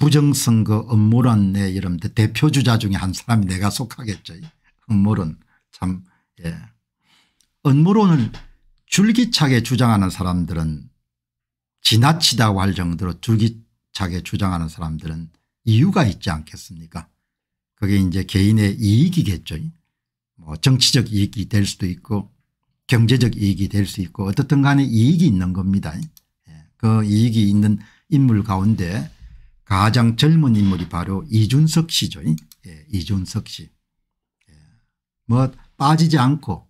부정선거 음모론의 이름 대표주자 중에 한 사람이 내가 속하겠죠. 음모론 참 예. 음모론을 줄기차게 주장하는 사람들은 지나치다고 할 정도로 줄기차게 주장하는 사람들은 이유가 있지 않겠습니까 그게 이제 개인의 이익이겠죠. 뭐 정치적 이익이 될 수도 있고 경제적 이익이 될 수 있고 어떻든 간에 이익이 있는 겁니다. 예. 그 이익이 있는 인물 가운데 가장 젊은 인물이 바로 이준석 씨죠. 예, 이준석 씨. 예. 뭐 빠지지 않고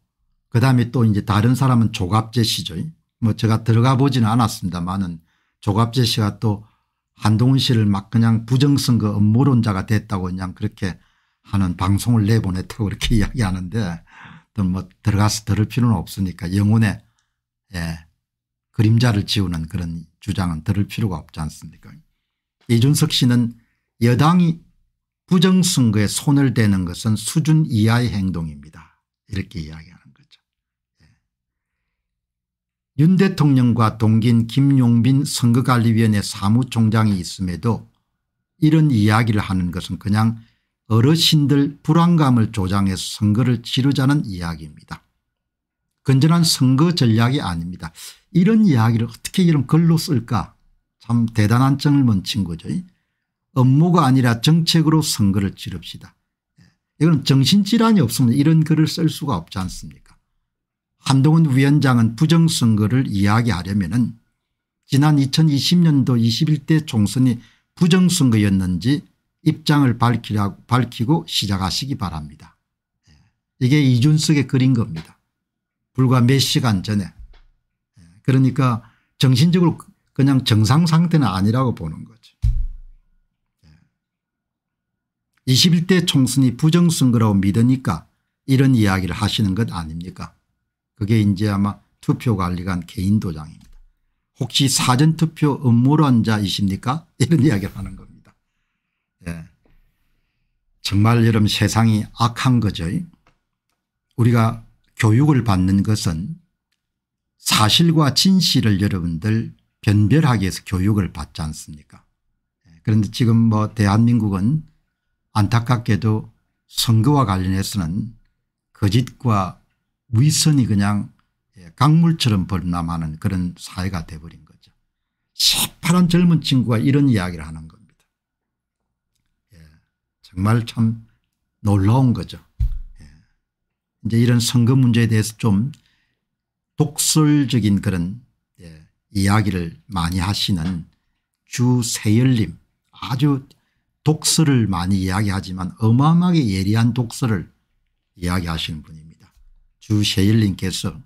그다음에 또 이제 다른 사람은 조갑재 씨죠. 뭐 제가 들어가 보지는 않았습니다만은 조갑재 씨가 또 한동훈 씨를 막 그냥 부정선거 음모론자가 됐다고 그냥 그렇게 하는 방송을 내보냈다고 그렇게 이야기하는데 또 뭐 들어가서 들을 필요는 없으니까 영혼의 예, 그림자를 지우는 그런 주장은 들을 필요가 없지 않습니까 이준석 씨는 여당이 부정선거에 손을 대는 것은 수준 이하의 행동입니다. 이렇게 이야기하는 거죠. 네. 윤 대통령과 동긴 김용빈 선거관리위원회 사무총장이 있음에도 이런 이야기를 하는 것은 그냥 어르신들 불안감을 조장해서 선거를 치르자는 이야기입니다. 건전한 선거 전략이 아닙니다. 이런 이야기를 어떻게 이런 글로 쓸까 참 대단한 정을 멈친거죠 업무가 아니라 정책으로 선거를 치릅시다. 예. 이건 정신질환이 없으면 이런 글을 쓸 수가 없지 않습니까 한동훈 위원장은 부정선거를 이야기하려면 지난 2020년도 21대 총선이 부정선거였는지 입장을 밝히고 시작하시기 바랍니다. 예. 이게 이준석의 글인 겁니다. 불과 몇 시간 전에 예. 그러니까 정신적으로 그냥 정상 상태는 아니라고 보는 거죠. 21대 예. 총선이 부정선거라고 믿으니까 이런 이야기를 하시는 것 아닙니까 그게 이제 아마 투표관리관 개인도장입니다. 혹시 사전투표 음모론자이십니까 이런 이야기를 하는 겁니다. 예. 정말 여러분 세상이 악한 거죠. 우리가 교육을 받는 것은 사실과 진실을 여러분들 변별하기 위해서 교육을 받지 않습니까 예, 그런데 지금 뭐 대한민국은 안타깝게도 선거와 관련해서는 거짓과 위선이 그냥 예, 강물처럼 범람하는 그런 사회가 돼버린 거죠. 새파란 젊은 친구가 이런 이야기를 하는 겁니다. 예, 정말 참 놀라운 거죠. 예, 이제 이런 선거 문제에 대해서 좀 독설적인 그런 이야기를 많이 하시는 주세열님 아주 독서를 많이 이야기하지만 어마어마하게 예리한 독서를 이야기하시는 분입니다. 주세열님께서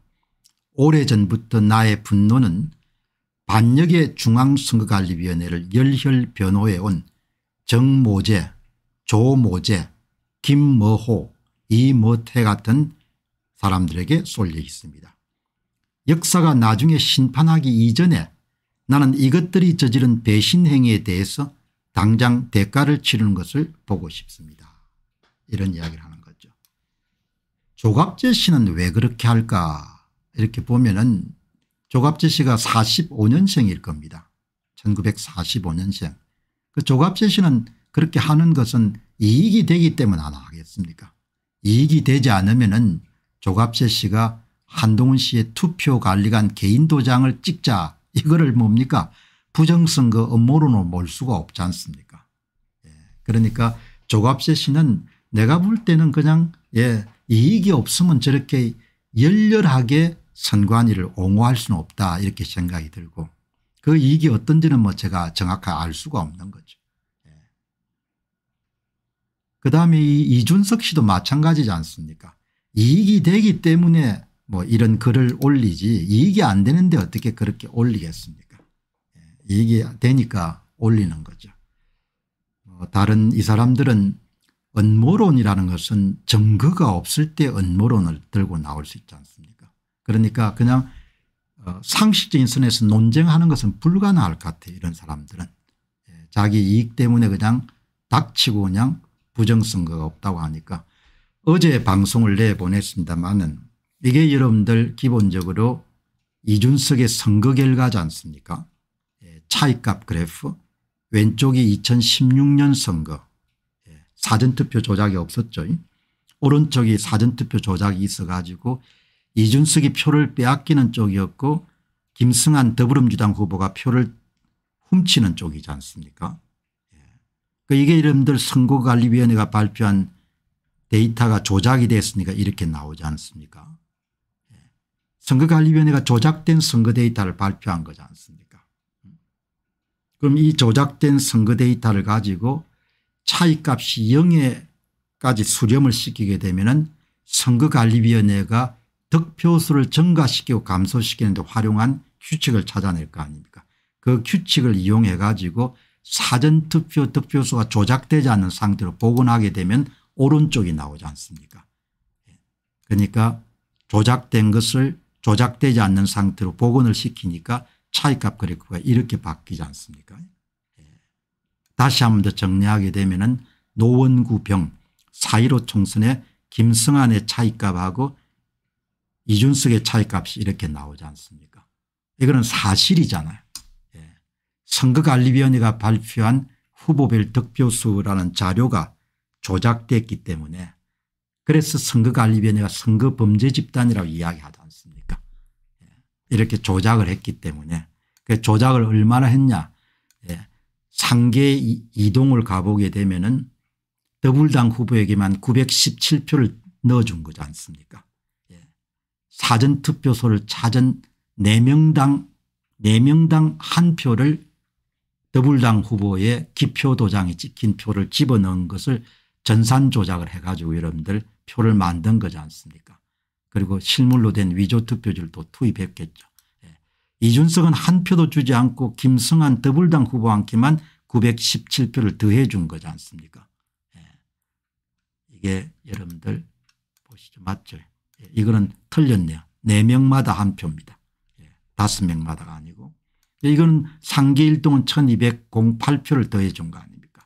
오래전부터 나의 분노는 반역의 중앙선거관리위원회를 열혈 변호해 온 정모재 조모재 김머호 이모태 같은 사람들에게 쏠려 있습니다. 역사가 나중에 심판하기 이전에 나는 이것들이 저지른 배신행위에 대해서 당장 대가를 치르는 것을 보고 싶습니다. 이런 이야기를 하는 거죠. 조갑재 씨는 왜 그렇게 할까 이렇게 보면 은 조갑재 씨가 45년생일 겁니다. 1945년생. 그 조갑재 씨는 그렇게 하는 것은 이익이 되기 때문 안 하겠습니까 이익이 되지 않으면 은 조갑재 씨가 한동훈 씨의 투표 관리관 개인 도장을 찍자 이거를 뭡니까 부정선거 업무로는 몰 수가 없지 않습니까 예. 그러니까 조갑세 씨는 내가 볼 때는 그냥 예, 이익이 없으면 저렇게 열렬하게 선관위를 옹호할 수는 없다 이렇게 생각이 들고 그 이익이 어떤지는 뭐 제가 정확하게 알 수가 없는 거죠. 예. 그다음에 이 이준석 씨도 마찬가지지 않습니까 이익이 되기 때문에 뭐 이런 글을 올리지 이익이 안 되는데 어떻게 그렇게 올리겠습니까 이익이 예, 되니까 올리는 거죠. 뭐 다른 이 사람들은 언모론이라는 것은 증거가 없을 때 언모론을 들고 나올 수 있지 않습니까 그러니까 그냥 어, 상식적인 선에서 논쟁하는 것은 불가능할 것 같아요 이런 사람들은 예, 자기 이익 때문에 그냥 닥치고 그냥 부정선거가 없다고 하니까 어제 방송을 내보냈습니다마는 이게 여러분들 기본적으로 이준석의 선거 결과지 않습니까 예, 차이값 그래프 왼쪽이 2016년 선거 예, 사전투표 조작이 없었죠. 오른쪽이 사전투표 조작이 있어 가지고 이준석이 표를 빼앗기는 쪽이었고 김승한 더불어민주당 후보가 표를 훔치는 쪽이지 않습니까 예. 그 이게 여러분들 선거관리위원회가 발표한 데이터가 조작이 됐으니까 이렇게 나오지 않습니까 선거관리위원회가 조작된 선거 데이터를 발표한 거지 않습니까 그럼 이 조작된 선거 데이터를 가지고 차이값이 0에까지 수렴을 시키게 되면 선거관리위원회가 득표수를 증가시키고 감소시키는 데 활용한 규칙을 찾아낼 거 아닙니까 그 규칙을 이용해 가지고 사전투표 득표수가 조작되지 않는 상태로 복원하게 되면 오른쪽이 나오지 않습니까 예. 그러니까 조작된 것을 조작되지 않는 상태로 복원을 시키니까 차익값 그래프가 이렇게 바뀌지 않습니까 예. 다시 한 번 더 정리하게 되면 은 노원구 병 사1로 총선에 김승환의 차익값하고 이준석의 차익값이 이렇게 나오지 않습니까 이거는 사실이잖아요. 예. 선거관리위원회가 발표한 후보별 득표수라는 자료가 조작됐기 때문에 그래서 선거관리위원회가 선거범죄집단이라고 이야기하다. 이렇게 조작을 했기 때문에 그 조작을 얼마나 했냐 예. 상계 이동을 가보게 되면은 더불당 후보에게만 917표를 넣어준 거지 않습니까 예. 사전투표소를 찾은 4명당 4명당 한 표를 더불당 후보의 기표 도장이 찍힌 표를 집어넣은 것을 전산 조작을 해가지고 여러분들 표를 만든 거지 않습니까 그리고 실물로 된 위조 투표지를또 투입했겠죠. 예. 이준석은 한 표도 주지 않고 김승한 더불당 후보한테만 917표를 더해 준 거지 않습니까 예. 이게 여러분들 보시죠. 맞죠. 예. 이거는 틀렸네요. 4명마다 한 표입니다. 5명마다가 아니고 이건 상계일동은 1208표를 더해 준 거 아닙니까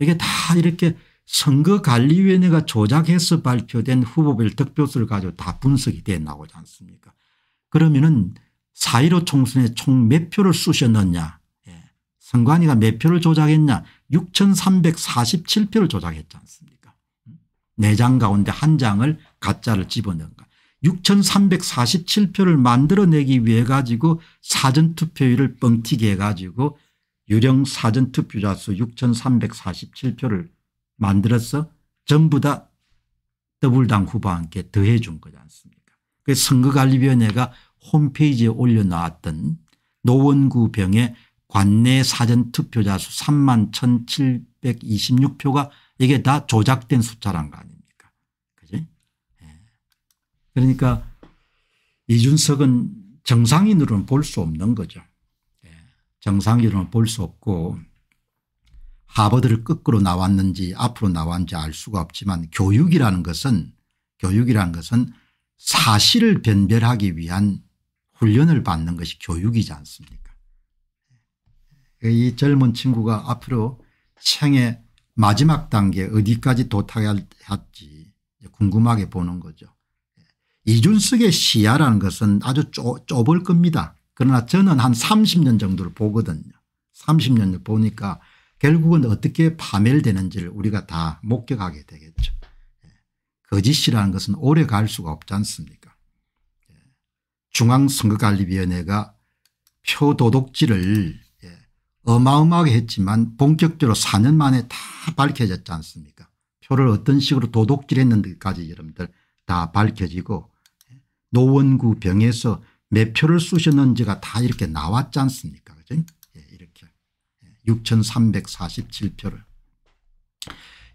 이게 다 이렇게 선거관리위원회가 조작해서 발표된 후보별 득표수를 가지고 다 분석이 돼 나오지 않습니까 그러면은 4.15 총선에 총 몇 표를 쑤셨느냐 예. 선관위가 몇 표를 조작했냐 6347표를 조작했지 않습니까 4장 가운데 한 장을 가짜를 집어넣은 거 6347표를 만들어내기 위해 가지고 사전투표율을 뻥튀기 해가지고 유령 사전투표자 수 6347표를 만들어서 전부 다 더불당 후보와 함께 더해 준 거지 않습니까 그 선거관리위원회가 홈페이지에 올려놨던 노원구 병의 관내 사전투표자 수 3만 1726표가 이게 다 조작된 숫자란 거 아닙니까 그지 예. 그러니까 이준석은 정상인으로는 볼 수 없는 거죠 예. 정상인으로는 볼 수 없고 하버드를 거꾸로 나왔는지 앞으로 나왔는지 알 수가 없지만 교육이라는 것은 교육이라는 것은 사실을 변별하기 위한 훈련을 받는 것이 교육이지 않습니까 이 젊은 친구가 앞으로 생애 마지막 단계 어디까지 도착할지 궁금하게 보는 거죠. 이준석의 시야라는 것은 아주 좁을 겁니다. 그러나 저는 한 30년 정도를 보거든요. 30년을 보니까 결국은 어떻게 파멸되는지를 우리가 다 목격하게 되겠죠. 예. 거짓이라는 것은 오래 갈 수가 없지 않습니까 예. 중앙선거관리위원회가 표 도둑질을 예, 어마어마하게 했지만 본격적으로 4년 만에 다 밝혀졌지 않습니까 표를 어떤 식으로 도둑질했는지까지 여러분들 다 밝혀지고 노원구 병에서 몇 표를 쑤셨는지가 다 이렇게 나왔지 않습니까 그죠? 6347표를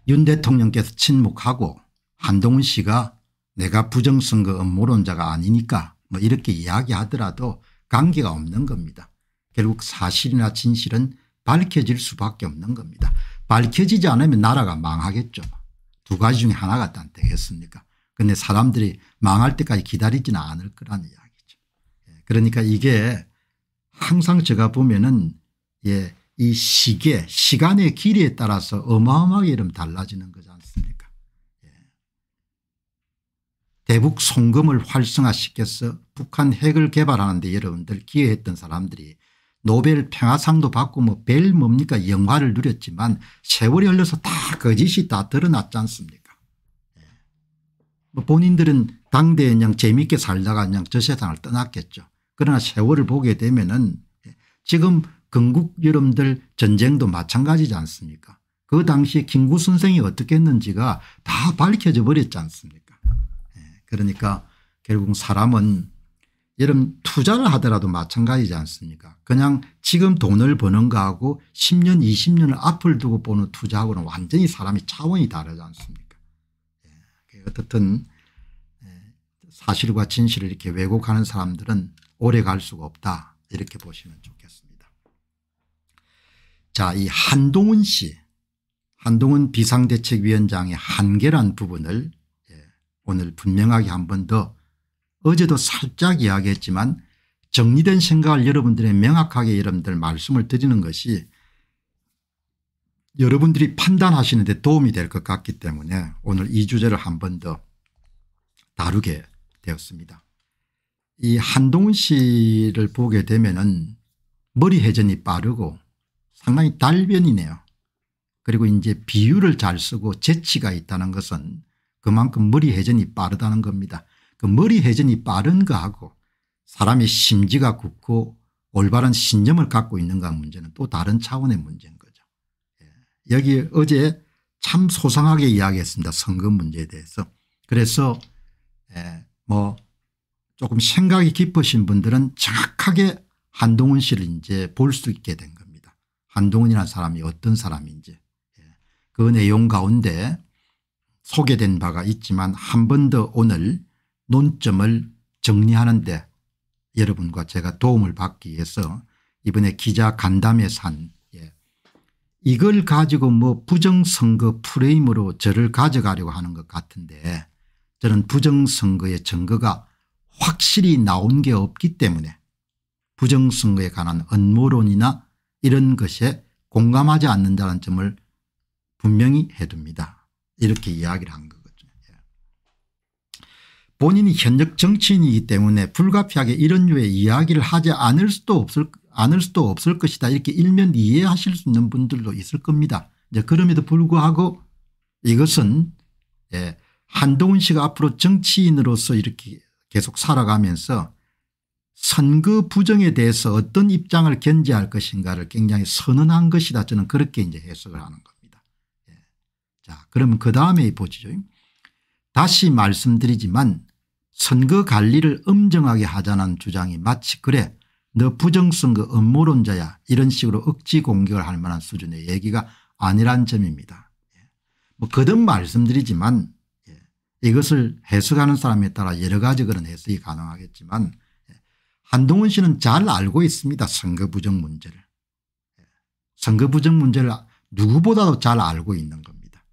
윤 대통령께서 침묵하고 한동훈 씨가 내가 부정선거 음모론자가 아니니까 뭐 이렇게 이야기하더라도 관계가 없는 겁니다. 결국 사실이나 진실은 밝혀질 수밖에 없는 겁니다. 밝혀지지 않으면 나라가 망하겠죠. 두 가지 중에 하나가 안 되겠습니까 그런데 사람들이 망할 때까지 기다리지는 않을 거라는 이야기죠. 예, 그러니까 이게 항상 제가 보면은 예이 시계 시간의 길이에 따라서 어마어마하게 이름 달라지는 거지 않습니까 예. 대북 송금을 활성화시켜서 북한 핵을 개발하는데 여러분들 기여했던 사람들이 노벨 평화상도 받고 뭐 벨 뭡니까 영화를 누렸지만 세월이 흘러서 다 거짓이 다 드러났지 않습니까 예. 뭐 본인들은 당대에 그냥 재미있게 살다가 그냥 저 세상을 떠났겠죠. 그러나 세월을 보게 되면은 예. 지금 건국 여름들 전쟁도 마찬가지지 않습니까 그 당시에 김구 선생이 어떻게 했는지가 다 밝혀져 버렸지 않습니까 예, 그러니까 결국 사람은 여름 투자를 하더라도 마찬가지지 않습니까 그냥 지금 돈을 버는 거하고 10년 20년을 앞을 두고 보는 투자하고는 완전히 사람이 차원이 다르지 않습니까 예, 어떻든 예, 사실과 진실을 이렇게 왜곡하는 사람들은 오래 갈 수가 없다 이렇게 보시면 좋습니다. 자, 이 한동훈 씨, 한동훈 비상대책위원장의 한계란 부분을 예, 오늘 분명하게 한 번 더 어제도 살짝 이야기했지만 정리된 생각을 여러분들의 명확하게 여러분들 말씀을 드리는 것이 여러분들이 판단하시는 데 도움이 될 것 같기 때문에 오늘 이 주제를 한 번 더 다루게 되었습니다. 이 한동훈 씨를 보게 되면 은 머리 회전이 빠르고 상당히 달변이네요. 그리고 이제 비유를 잘 쓰고 재치가 있다는 것은 그만큼 머리 회전이 빠르다는 겁니다. 그 머리 회전이 빠른 거하고 사람의 심지가 굳고 올바른 신념을 갖고 있는가 문제는 또 다른 차원의 문제인 거죠. 예. 여기 어제 참 소상하게 이야기했습니다. 선거 문제에 대해서. 그래서 예, 뭐 조금 생각이 깊으신 분들은 정확하게 한동훈 씨를 이제 볼 수 있게 된 거예요. 한동훈이라는 사람이 어떤 사람인지 예. 그 내용 가운데 소개된 바가 있지만 한 번 더 오늘 논점을 정리하는데 여러분과 제가 도움을 받기 위해서 이번에 기자 간담회 산 예. 이걸 가지고 뭐 부정선거 프레임으로 저를 가져가려고 하는 것 같은데 저는 부정선거의 증거가 확실히 나온 게 없기 때문에 부정선거에 관한 음모론이나 이런 것에 공감하지 않는다는 점을 분명히 해둡니다. 이렇게 이야기를 한거거 예. 본인이 현역 정치인이기 때문에 불가피하게 이런 류의 이야기를 하지 않을 수도 없을 않을 수도 없을 것이다 이렇게 일면 이해하실 수 있는 분들도 있을 겁니다. 이제 그럼에도 불구하고 이것은 예, 한동훈 씨가 앞으로 정치인으로서 이렇게 계속 살아가면서 선거 부정에 대해서 어떤 입장을 견제할 것인가를 굉장히 선언한 것이다. 저는 그렇게 이제 해석을 하는 겁니다. 예. 자, 그러면 그 다음에 보시죠. 다시 말씀드리지만 선거 관리를 엄정하게 하자는 주장이 마치 그래 너 부정선거 음모론자야 이런 식으로 억지 공격을 할 만한 수준의 얘기가 아니란 점입니다. 예. 뭐 거듭 말씀드리지만 예. 이것을 해석하는 사람에 따라 여러 가지 그런 해석이 가능하겠지만 한동훈 씨는 잘 알고 있습니다. 선거 부정 문제를. 예. 선거 부정 문제를 누구보다도 잘 알고 있는 겁니다.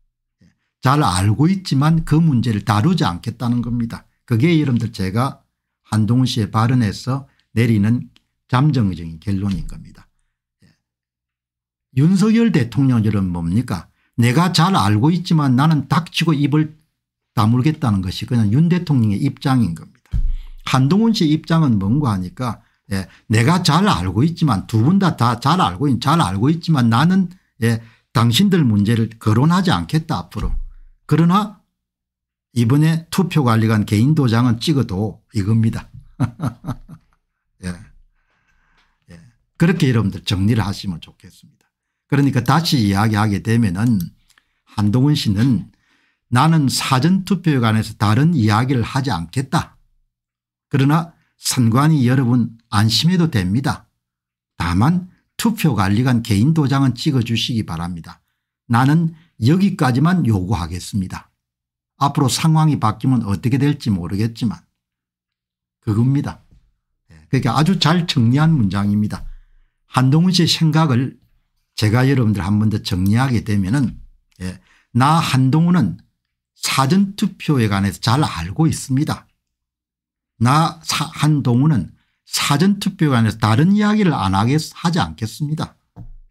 예. 잘 알고 있지만 그 문제를 다루지 않겠다는 겁니다. 그게 여러분들 제가 한동훈 씨의 발언에서 내리는 잠정적인 결론인 겁니다. 예. 윤석열 대통령은 뭡니까 내가 잘 알고 있지만 나는 닥치고 입을 다물겠다는 것이 그냥 윤 대통령의 입장인 겁니다. 한동훈 씨 입장은 뭔가 하니까 예, 내가 잘 알고 있지만 두 분 다 다 잘 알고 있, 잘 알고 있지만 나는 예, 당신들 문제를 거론하지 않겠다 앞으로. 그러나 이번에 투표관리관 개인 도장은 찍어도 이겁니다. 예. 예. 그렇게 여러분들 정리를 하시면 좋겠습니다. 그러니까 다시 이야기하게 되면은 한동훈 씨는 나는 사전투표에 관해서 다른 이야기를 하지 않겠다. 그러나 선관위 여러분 안심해도 됩니다. 다만 투표 관리관 개인 도장은 찍어주시기 바랍니다. 나는 여기까지만 요구하겠습니다. 앞으로 상황이 바뀌면 어떻게 될지 모르겠지만 그겁니다. 예, 그러니까 아주 잘 정리한 문장입니다. 한동훈 씨의 생각을 제가 여러분들 한 번 더 정리하게 되면은 예, 나 한동훈은 사전투표에 관해서 잘 알고 있습니다. 나 한동훈은 사전투표관에서 다른 이야기를 안 하게 하지 않겠습니다.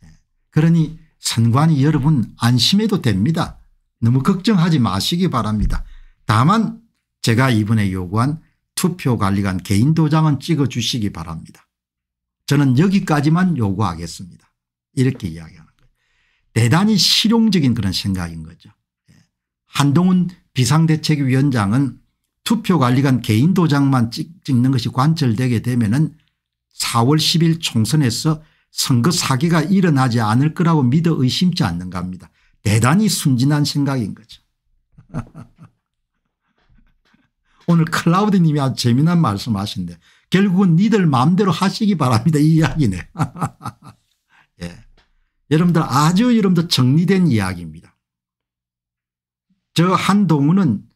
예. 그러니 선관위 여러분 안심해도 됩니다. 너무 걱정하지 마시기 바랍니다. 다만 제가 이번에 요구한 투표관리관 개인 도장은 찍어주시기 바랍니다. 저는 여기까지만 요구하겠습니다. 이렇게 이야기하는 거예요. 대단히 실용적인 그런 생각인 거죠. 예. 한동훈 비상대책위원장은 투표관리관 개인 도장만 찍는 것이 관철되게 되면 은 4월 10일 총선에서 선거 사기가 일어나지 않을 거라고 믿어 의심치 않는겁니다 대단히 순진한 생각인 거죠. 오늘 클라우드님이 아주 재미난 말씀 하신데 결국은 니들 마음대로 하시기 바랍니다. 이 이야기네. 예. 여러분들 아주 여러분들 정리된 이야기입니다. 저 한동훈은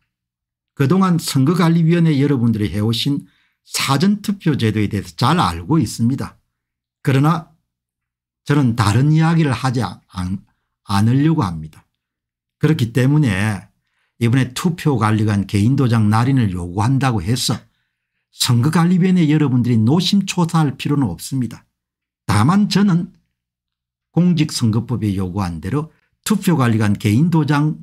그동안 선거관리위원회 여러분들이 해오신 사전투표 제도에 대해서 잘 알고 있습니다. 그러나 저는 다른 이야기를 하지 않, 않으려고 합니다. 그렇기 때문에 이번에 투표관리관 개인도장 날인을 요구한다고 해서 선거관리위원회 여러분들이 노심초사할 필요는 없습니다. 다만 저는 공직선거법에 요구한 대로 투표관리관 개인도장은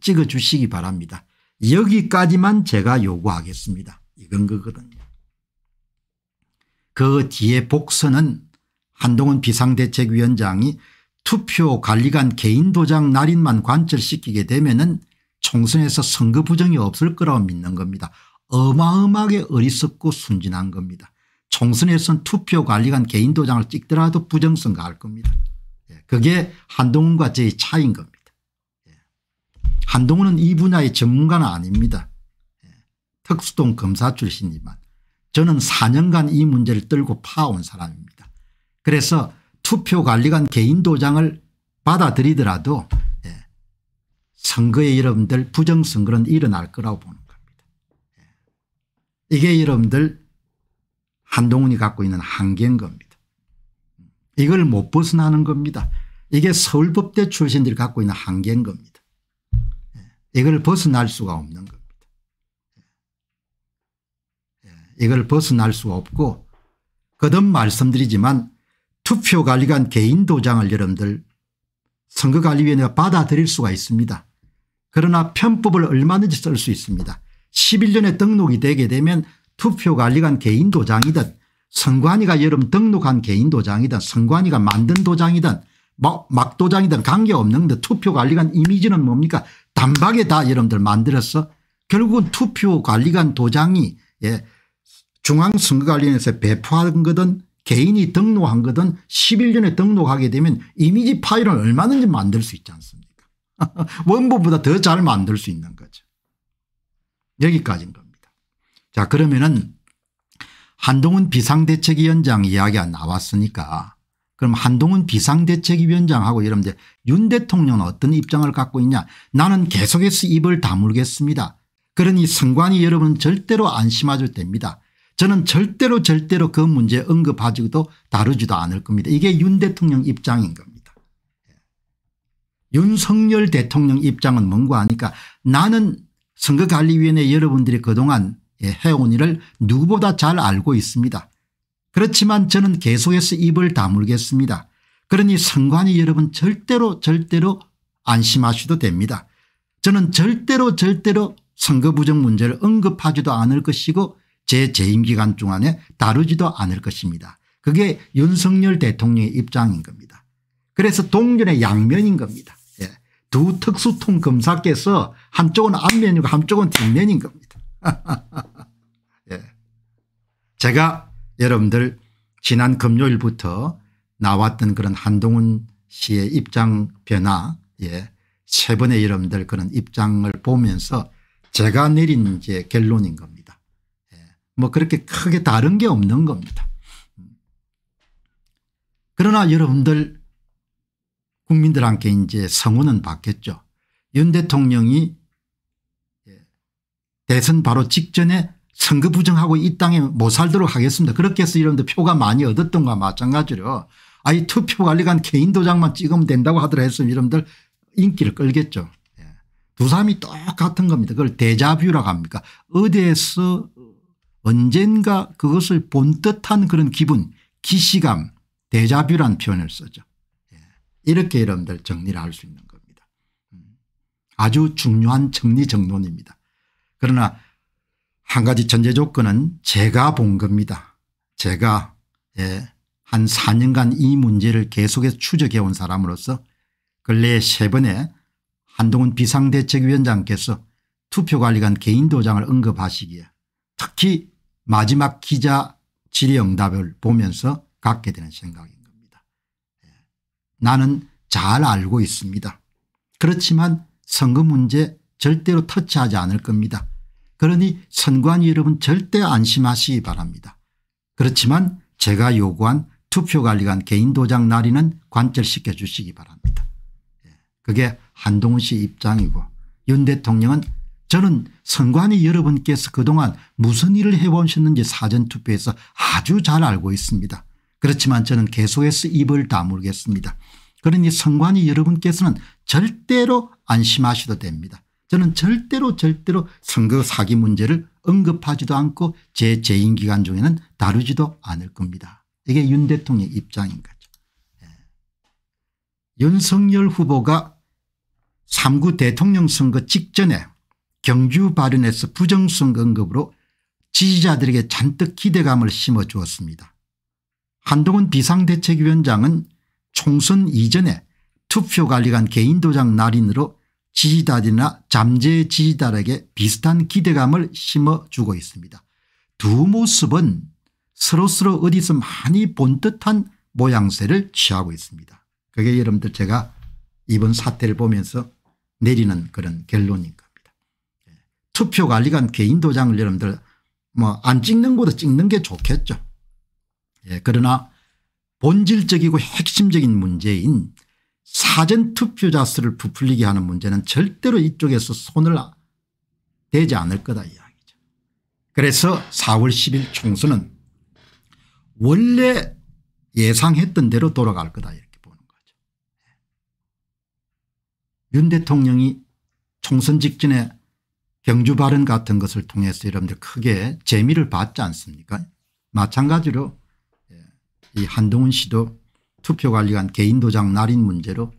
찍어주시기 바랍니다. 여기까지만 제가 요구하겠습니다. 이건 거거든요. 그 뒤에 복선은 한동훈 비상대책위원장이 투표 관리관 개인 도장 날인만 관철시키게 되면 은 총선에서 선거 부정이 없을 거라고 믿는 겁니다. 어마어마하게 어리석고 순진한 겁니다. 총선에선 투표관리관 개인도장을 찍더라도 부정선거할 겁니다. 예, 그게 한동훈과 저의 차이인 겁니다. 한동훈은 이 분야의 전문가는 아닙니다. 예. 특수동 검사 출신이지만 저는 4년간 이 문제를 떨고 파온 사람입니다. 그래서 투표관리관 개인 도장을 받아들이더라도 예, 선거에 여러분들 부정선거는 일어날 거라고 보는 겁니다. 예. 이게 여러분들 한동훈이 갖고 있는 한계인 겁니다. 이걸 못 벗어나는 겁니다. 이게 서울법대 출신들이 갖고 있는 한계인 겁니다. 이걸 벗어날 수가 없는 겁니다. 예. 예. 이걸 벗어날 수가 없고 거듭 말씀드리지만 투표관리관 개인 도장을 여러분들 선거관리위원회가 받아들일 수가 있습니다. 그러나 편법을 얼마든지 쓸 수 있습니다. 11년에 등록이 되게 되면 투표관리관 개인 도장이든 선관위가 여러분 등록한 개인 도장이든 선관위가 만든 도장이든 뭐 막, 도장이든 관계없는데 투표관리관 이미지는 뭡니까 단박에 다 여러분들 만들어서 결국은 투표 관리관 도장이 예, 중앙선거관리원에서 배포한 거든 개인이 등록한 거든 11년에 등록하게 되면 이미지 파일을 얼마든지 만들 수 있지 않습니까 원본보다 더 잘 만들 수 있는 거죠. 여기까지인 겁니다. 자 그러면은 한동훈 비상대책위원장 이야기가 나왔으니까 그럼 한동훈 비상대책위원장하고 여러분들 윤 대통령은 어떤 입장을 갖고 있냐 나는 계속해서 입을 다물겠습니다. 그러니 선관위 여러분 은 절대로 안심하셔도 됩니다. 저는 절대로 절대로 그 문제 언급하지도 다루지도 않을 겁니다. 이게 윤 대통령 입장인 겁니다. 예. 윤석열 대통령 입장은 뭔고 하니까 나는 선거관리위원회 여러분들이 그동안 예, 해온 일을 누구보다 잘 알고 있습니다. 그렇지만 저는 계속해서 입을 다물겠습니다. 그러니 선관위 여러분 절대로 절대로 안심하셔도 됩니다. 저는 절대로 절대로 선거 부정 문제를 언급하지도 않을 것이고 제 재임 기간 동안에 다루지도 않을 것입니다. 그게 윤석열 대통령의 입장인 겁니다. 그래서 동전의 양면인 겁니다. 예. 두 특수통 검사께서 한쪽은 앞면이고 한쪽은 뒷면인 겁니다. 예. 제가 여러분들 지난 금요일부터 나왔던 그런 한동훈 씨의 입장 변화 예. 세 번의 여러분들 그런 입장을 보면서 제가 내린 이제 결론인 겁니다. 예. 뭐 그렇게 크게 다른 게 없는 겁니다. 그러나 여러분들 국민들한테 이제 성원은 받겠죠. 윤 대통령이 예, 대선 바로 직전에 선거 부정하고 이 땅에 못 살도록 하겠습니다. 그렇게 해서 이런데 표가 많이 얻었던 거와 마찬가지로 아이 투표 관리관 개인 도장만 찍으면 된다고 하더라 했으면 이런들 인기를 끌겠죠. 예. 두 사람이 똑같은 겁니다. 그걸 대자뷰라고 합니까 어디에서 언젠가 그것을 본 듯한 그런 기분 기시감 대자뷰란 표현을 쓰죠. 예. 이렇게 여러분들 정리를 할 수 있는 겁니다. 음. 아주 중요한 정리정론입니다. 그러나 한 가지 전제 조건은 제가 본 겁니다. 제가 예, 한 4년간 이 문제를 계속해서 추적해 온 사람으로서 근래 세 번에 한동훈 비상대책위원장께서 투표관리관 개인 도장을 언급하시기에 특히 마지막 기자 질의응답을 보면서 갖게 되는 생각인 겁니다. 예, 나는 잘 알고 있습니다. 그렇지만 선거 문제 절대로 터치하지 않을 겁니다. 그러니 선관위 여러분 절대 안심하시기 바랍니다. 그렇지만 제가 요구한 투표관리관 개인도장 날인은 관철시켜 주시기 바랍니다. 예, 그게 한동훈 씨 입장이고 윤 대통령은 저는 선관위 여러분께서 그동안 무슨 일을 해보셨는지 사전투표에서 아주 잘 알고 있습니다. 그렇지만 저는 계속해서 입을 다물겠습니다. 그러니 선관위 여러분께서는 절대로 안심하셔도 됩니다. 저는 절대로 절대로 선거 사기 문제를 언급하지도 않고 제 재임 기간 중에는 다루지도 않을 겁니다. 이게 윤 대통령의 입장인 거죠. 예. 윤석열 후보가 3구 대통령 선거 직전에 경주 발언에서 부정선거 언급으로 지지자들에게 잔뜩 기대감을 심어주었습니다. 한동훈 비상대책위원장은 총선 이전에 투표관리관 개인도장 날인으로 지지달이나 잠재 지지달에게 비슷한 기대감을 심어주고 있습니다. 두 모습은 서로서로 어디서 많이 본 듯한 모양새를 취하고 있습니다. 그게 여러분들 제가 이번 사태를 보면서 내리는 그런 결론인 겁니다. 예. 투표 관리관 개인 도장을 여러분들 뭐 안 찍는 것보 찍는 게 좋겠죠. 예, 그러나 본질적이고 핵심적인 문제인 사전투표자 수를 부풀리게 하는 문제는 절대로 이쪽에서 손을 대지 않을 거다 이야기죠. 그래서 4월 10일 총선은 원래 예상했던 대로 돌아갈 거다 이렇게 보는 거죠. 예. 윤 대통령이 총선 직전에 경주 발언 같은 것을 통해서 여러분들 크게 재미를 받지 않습니까 마찬가지로 예, 이 한동훈 씨도 투표관리관 개인도장 날인 문제로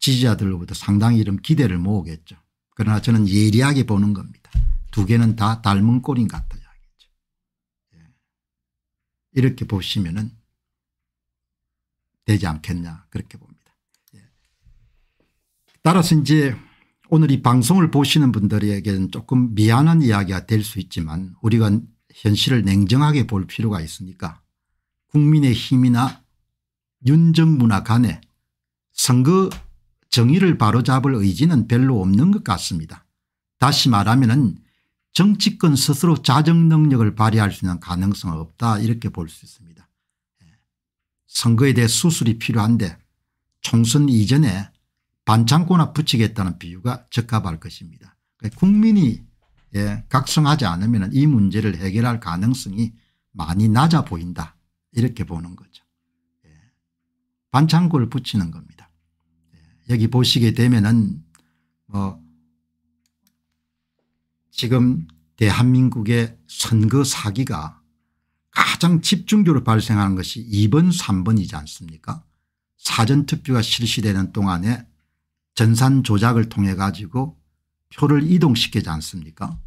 지지자들로부터 상당히 이런 기대를 모으겠죠. 그러나 저는 예리하게 보는 겁니다. 두 개는 다 닮은 꼴인 것 같아요. 예. 이렇게 보시면 되지 않겠냐 그렇게 봅니다. 예. 따라서 이제 오늘 이 방송을 보시는 분들에게는 조금 미안한 이야기가 될 수 있지만 우리가 현실을 냉정하게 볼 필요가 있으니까 국민의 힘이나 윤정문화관에 선거 정의를 바로잡을 의지는 별로 없는 것 같습니다. 다시 말하면 정치권 스스로 자정능력을 발휘할 수 있는 가능성은 없다 이렇게 볼 수 있습니다. 예. 선거에 대해 수술이 필요한데 총선 이전에 반창고나 붙이겠다는 비유가 적합할 것입니다. 국민이 예, 각성하지 않으면 이 문제를 해결할 가능성이 많이 낮아 보인다 이렇게 보는 거죠. 반창고를 붙이는 겁니다. 예, 여기 보시게 되면은 뭐 지금 대한민국의 선거 사기가 가장 집중적으로 발생하는 것이 2번 3번이지 않습니까 사전투표가 실시되는 동안에 전산 조작을 통해 가지고 표를 이동시키지 않습니까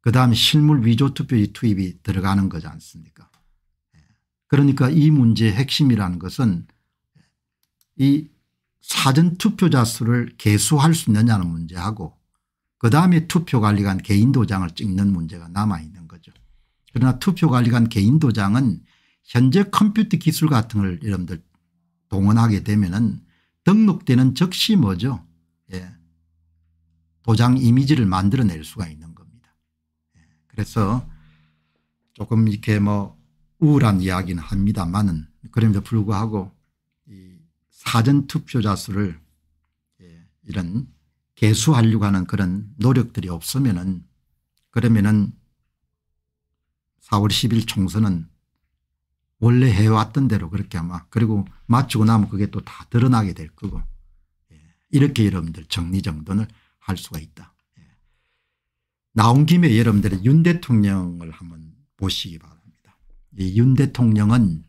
그다음 실물 위조 투표 투입이 들어가는 거지 않습니까 예, 그러니까 이 문제의 핵심이라는 것은 이 사전 투표자 수를 개수할 수 있느냐는 문제하고 그다음에 투표관리관 개인도장을 찍는 문제가 남아있는 거죠. 그러나 투표관리관 개인도장은 현재 컴퓨터 기술 같은 걸 여러분들 동원하게 되면 은 등록되는 즉시 뭐죠. 예. 도장 이미지를 만들어낼 수가 있는 겁니다. 예. 그래서 조금 이렇게 뭐 우울한 이야기는 합니다만은 그럼에도 불구하고 사전투표자 수를 예, 이런 개수하려고 하는 그런 노력들이 없으면 은 그러면 은 4월 10일 총선은 원래 해왔던 대로 그렇게 아마 그리고 맞추고 나면 그게 또 다 드러나게 될 거고 예, 이렇게 여러분들 정리정돈을 할 수가 있다. 예. 나온 김에 여러분들이 윤 대통령을 한번 보시기 바랍니다. 이 윤 대통령은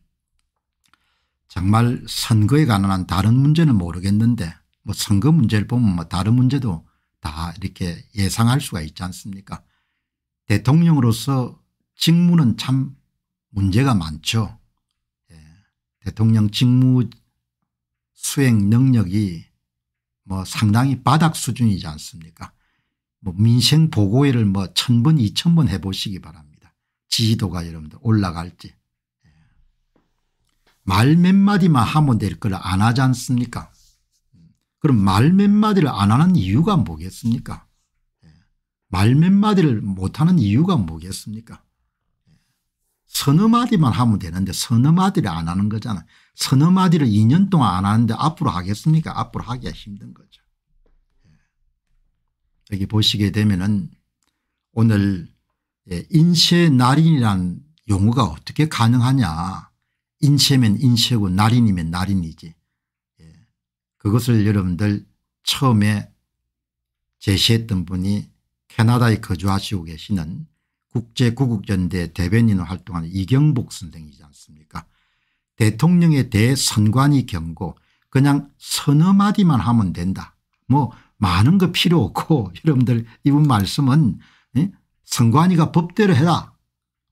정말 선거에 관한 다른 문제는 모르겠는데 뭐 선거 문제를 보면 뭐 다른 문제도 다 이렇게 예상할 수가 있지 않습니까 대통령으로서 직무는 참 문제가 많죠. 예. 대통령 직무 수행 능력이 뭐 상당히 바닥 수준이지 않습니까 뭐 민생 보고회를 뭐 천번 이천 번 해보시기 바랍니다. 지지도가 여러분들 올라갈지 말몇 마디만 하면 될 걸 안 하지 않습니까 그럼 말 몇 마디를 안 하는 이유가 뭐겠습니까 말 몇 마디를 못하는 이유가 뭐겠습니까 서너 마디만 하면 되는데 서너 마디를 안 하는 거잖아 서너 마디를 2년 동안 안 하는데 앞으로 하겠습니까 앞으로 하기가 힘든 거죠 여기 보시게 되면은 오늘 예, 인쇄 날인이란 용어가 어떻게 가능하냐 인체면 인체고 날인이면 날인이지. 예. 그것을 여러분들 처음에 제시했던 분이 캐나다에 거주하시고 계시는 국제구국연대 대변인으로 활동하는 이경복 선생이지 않습니까 대통령에 대해 선관위 경고 그냥 서너 마디만 하면 된다. 뭐 많은 거 필요 없고 여러분들 이분 말씀은 예? 선관위가 법대로 해라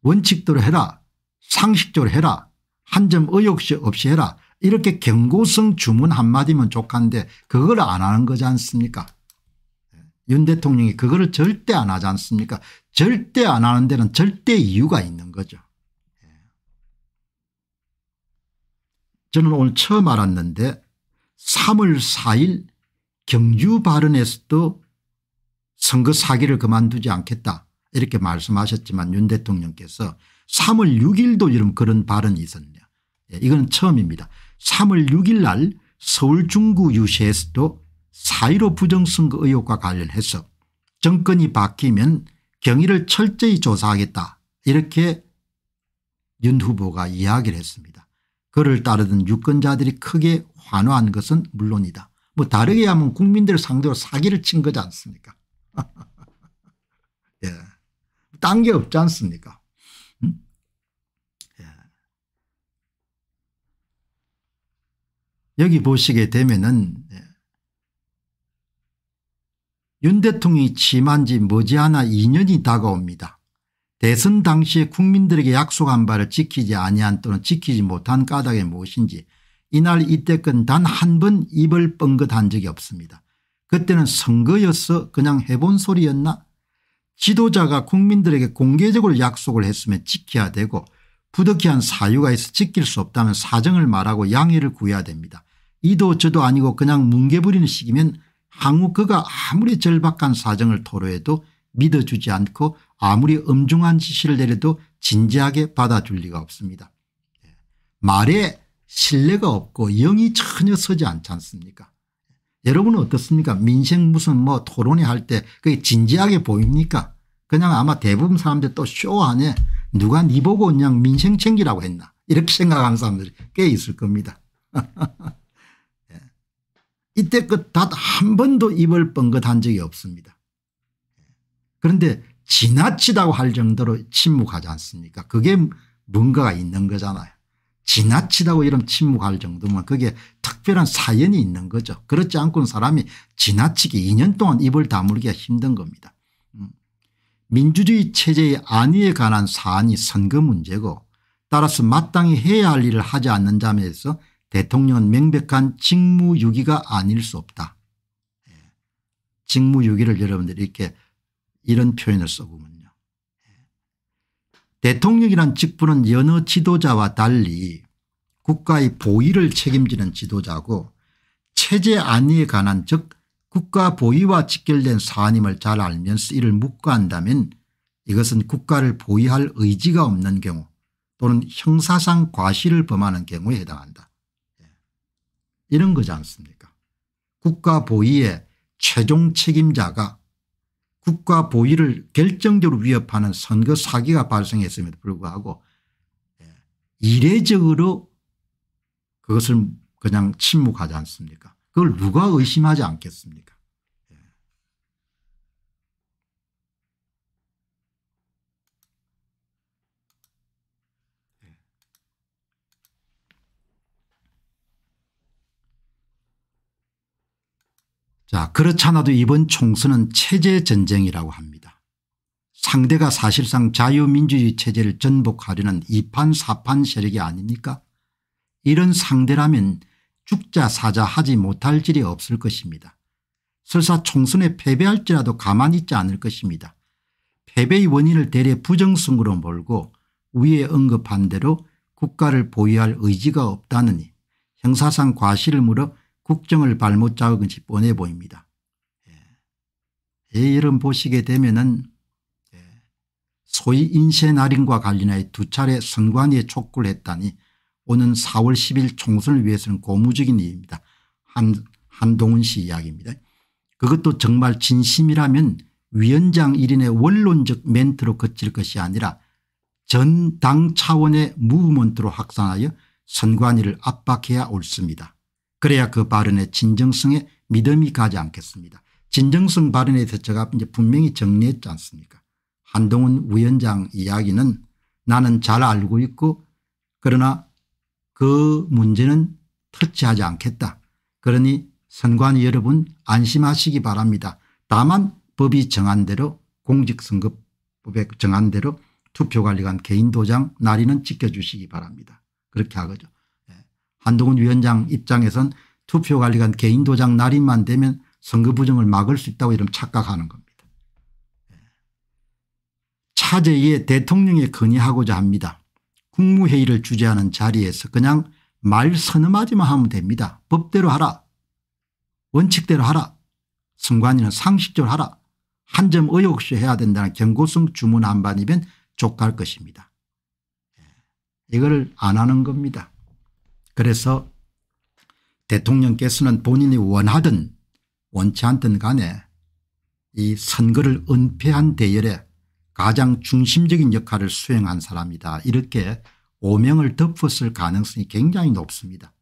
원칙대로 해라 상식적으로 해라 한점 의욕 없이 해라 이렇게 경고성 주문 한마디면 족한데 그걸 안 하는 거지 않습니까 예. 윤 대통령이 그거를 절대 안 하지 않습니까 절대 안 하는 데는 절대 이유가 있는 거죠 예. 저는 오늘 처음 알았는데 3월 4일 경주 발언에서도 선거 사기를 그만두지 않겠다 이렇게 말씀하셨지만 윤 대통령께서 3월 6일도 이런 그런 발언이 있었네 예, 이건 처음입니다. 3월 6일 날 서울 중구 유세에서도 4.15 부정선거 의혹과 관련해서 정권이 바뀌면 경위를 철저히 조사하겠다 이렇게 윤 후보가 이야기를 했습니다. 그를 따르던 유권자들이 크게 환호한 것은 물론이다. 뭐 다르게 하면 국민들 상대로 사기를 친 거지 않습니까 예. 딴 게 없지 않습니까 여기 보시게 되면은 예. 윤 대통령이 취임한 지 머지않아 2년이 다가옵니다. 대선 당시에 국민들에게 약속한 바를 지키지 아니한 또는 지키지 못한 까닭이 무엇인지 이날 이때껏 단 한 번 입을 뻥긋한 적이 없습니다. 그때는 선거였어 그냥 해본 소리였나 지도자가 국민들에게 공개적으로 약속을 했으면 지켜야 되고 부득이한 사유가 있어 지킬 수 없다는 사정을 말하고 양해를 구해야 됩니다. 이도 저도 아니고 그냥 뭉개버리는 식이면 한국 그가 아무리 절박한 사정을 토로해도 믿어주지 않고 아무리 엄중한 지시를 내려도 진지하게 받아줄 리가 없습니다. 예. 말에 신뢰가 없고 영이 전혀 서지 않지 않습니까 여러분은 어떻습니까 민생 무슨 뭐 토론회 할 때 그게 진지하게 보입니까 그냥 아마 대부분 사람들 또 쇼하네 누가 니 보고 그냥 민생 챙기라고 했나 이렇게 생각하는 사람들이 꽤 있을 겁니다. 이때껏 단한 번도 입을 뻥긋한 적이 없습니다. 그런데 지나치다고 할 정도로 침묵하지 않습니까 그게 뭔가가 있는 거잖아요. 지나치다고 이런 침묵할 정도면 그게 특별한 사연이 있는 거죠. 그렇지 않고는 사람이 지나치게 2년 동안 입을 다물기가 힘든 겁니다. 음. 민주주의 체제의 안위에 관한 사안이 선거 문제고 따라서 마땅히 해야 할 일을 하지 않는 점에서 대통령은 명백한 직무유기가 아닐 수 없다. 예. 직무유기를 여러분들이 이렇게 이런 표현을 써보면요. 예. 대통령이란 직분은 여느 지도자와 달리 국가의 보위를 책임지는 지도자고 체제 안위에 관한 즉 국가 보위와 직결된 사안임을 잘 알면서 이를 묵과한다면 이것은 국가를 보위할 의지가 없는 경우 또는 형사상 과실을 범하는 경우에 해당한다. 이런 거지 않습니까 국가보위의 최종 책임자가 국가보위를 결정적으로 위협하는 선거 사기가 발생했음에도 불구하고 예, 이례적으로 그것을 그냥 침묵하지 않습니까 그걸 누가 의심하지 않겠습니까 자 그렇잖아도 이번 총선은 체제전쟁이라고 합니다. 상대가 사실상 자유민주주의 체제를 전복하려는 2판 4판 세력이 아닙니까 이런 상대라면 죽자 사자 하지 못할 질이 없을 것입니다. 설사 총선에 패배할지라도 가만히 있지 않을 것입니다. 패배의 원인을 대래 부정승으로 몰고 위에 언급한 대로 국가를 보유할 의지가 없다느니 형사상 과실을 물어 국정을 발 못 잡은 것이 뻔해 보입니다. 예. 여름 보시게 되면은 예, 소위 인쇄날인과 관련하여 두 차례 선관위에 촉구를 했다니 오는 4월 10일 총선을 위해서는 고무적인 일입니다. 한, 한동훈 씨 이야기입니다. 그것도 정말 진심이라면 위원장 1인의 원론적 멘트로 그칠 것이 아니라 전 당 차원의 무브먼트로 확산하여 선관위를 압박해야 옳습니다. 그래야 그 발언의 진정성에 믿음이 가지 않겠습니다. 진정성 발언에 대해서 제가 이제 분명히 정리했지 않습니까 한동훈 위원장 이야기는 나는 잘 알고 있고 그러나 그 문제는 터치하지 않겠다. 그러니 선관위 여러분 안심하시기 바랍니다. 다만 법이 정한 대로 공직선거법에 정한 대로 투표관리관 개인 도장 날인은 지켜주시기 바랍니다. 그렇게 하거죠. 한동훈 위원장 입장에선 투표관리관 개인도장 날인만 되면 선거 부정을 막을 수 있다고 이런 착각하는 겁니다. 예. 차제에 대통령에 건의하고자 합니다. 국무회의를 주재하는 자리에서 그냥 말 서늠하지만 하면 됩니다. 법대로 하라. 원칙대로 하라. 승관이는 상식적으로 하라. 한 점 의혹 없이 해야 된다는 경고성 주문 한반이면 족할 것입니다. 예. 이걸 안 하는 겁니다. 그래서 대통령께서는 본인이 원하든 원치 않든 간에 이 선거를 은폐한 대열에 가장 중심적인 역할을 수행한 사람이다. 이렇게 오명을 덮었을 가능성이 굉장히 높습니다.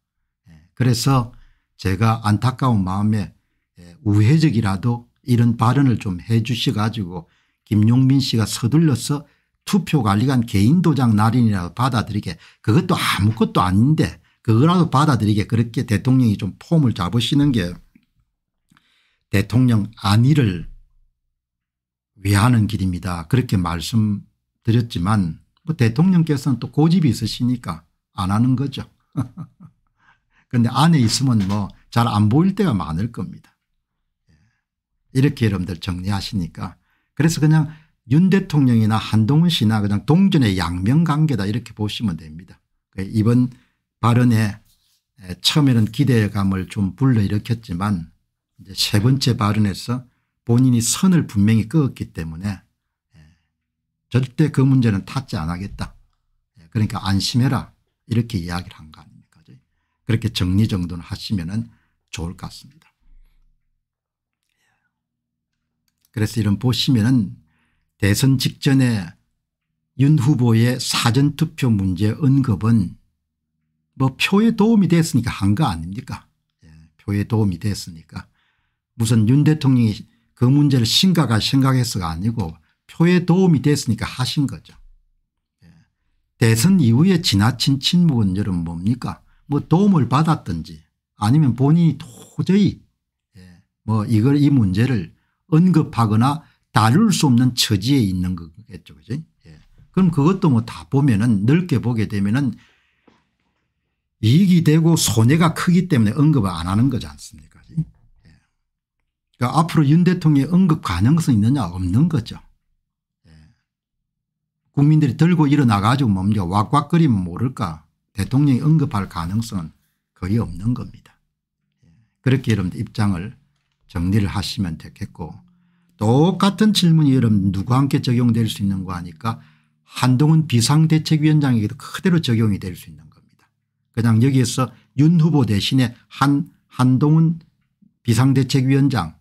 예, 그래서 제가 안타까운 마음에 예, 우회적이라도 이런 발언을 좀 해주셔 가지고 김용민 씨가 서둘러서 투표관리관 개인도장 날인이라고 받아들이게 그것도 아무것도 아닌데 그거라도 받아들이게 그렇게 대통령이 좀 폼을 잡으시는 게 대통령 안위를 위하는 길입니다. 그렇게 말씀드렸지만 뭐 대통령께서는 또 고집이 있으시니까 안 하는 거죠. 그런데 안에 있으면 뭐 잘 안 보일 때가 많을 겁니다. 예. 이렇게 여러분들 정리하시니까 그래서 그냥 윤 대통령이나 한동훈 씨나 그냥 동전의 양면관계다 이렇게 보시면 됩니다. 그 이번 발언에 처음에는 기대감을 좀 불러일으켰지만 이제 세 번째 발언에서 본인이 선을 분명히 그었기 때문에 절대 그 문제는 탓지 안하겠다. 그러니까 안심해라 이렇게 이야기를 한 거 아닙니까 그렇게 정리정돈 하시면 은 좋을 것 같습니다. 그래서 이런 보시면 은 대선 직전에 윤 후보의 사전투표 문제 언급은 뭐 표에 도움이 됐으니까 한 거 아닙니까 예, 표에 도움이 됐으니까 무슨 윤 대통령이 그 문제를 심각하게 생각해서가 아니고 표에 도움이 됐으니까 하신 거죠. 예. 대선 이후에 지나친 침묵은 여러분 뭡니까 뭐 도움을 받았든지 아니면 본인이 도저히 예, 뭐 이걸 이 문제를 언급하거나 다룰 수 없는 처지에 있는 거겠죠. 그죠? 예. 그럼 그것도 뭐 다 보면은 넓게 보게 되면은 이익이 되고 손해가 크기 때문에 언급을 안 하는 거지 않습니까 예. 그러니까 앞으로 윤 대통령의 언급 가능성 있느냐 없는 거죠. 예. 국민들이 들고 일어나가지고 뭡니까 왁왁거리면 모를까 대통령이 언급할 가능성은 거의 없는 겁니다. 예. 그렇게 여러분 입장을 정리를 하시면 되겠고 똑같은 질문이 여러분 누구 함께 적용될 수 있는 거 하니까 한동훈 비상대책위원장에게도 그대로 적용이 될 수 있는 그냥 여기에서 윤 후보 대신에 한 한동훈 비상대책위원장으로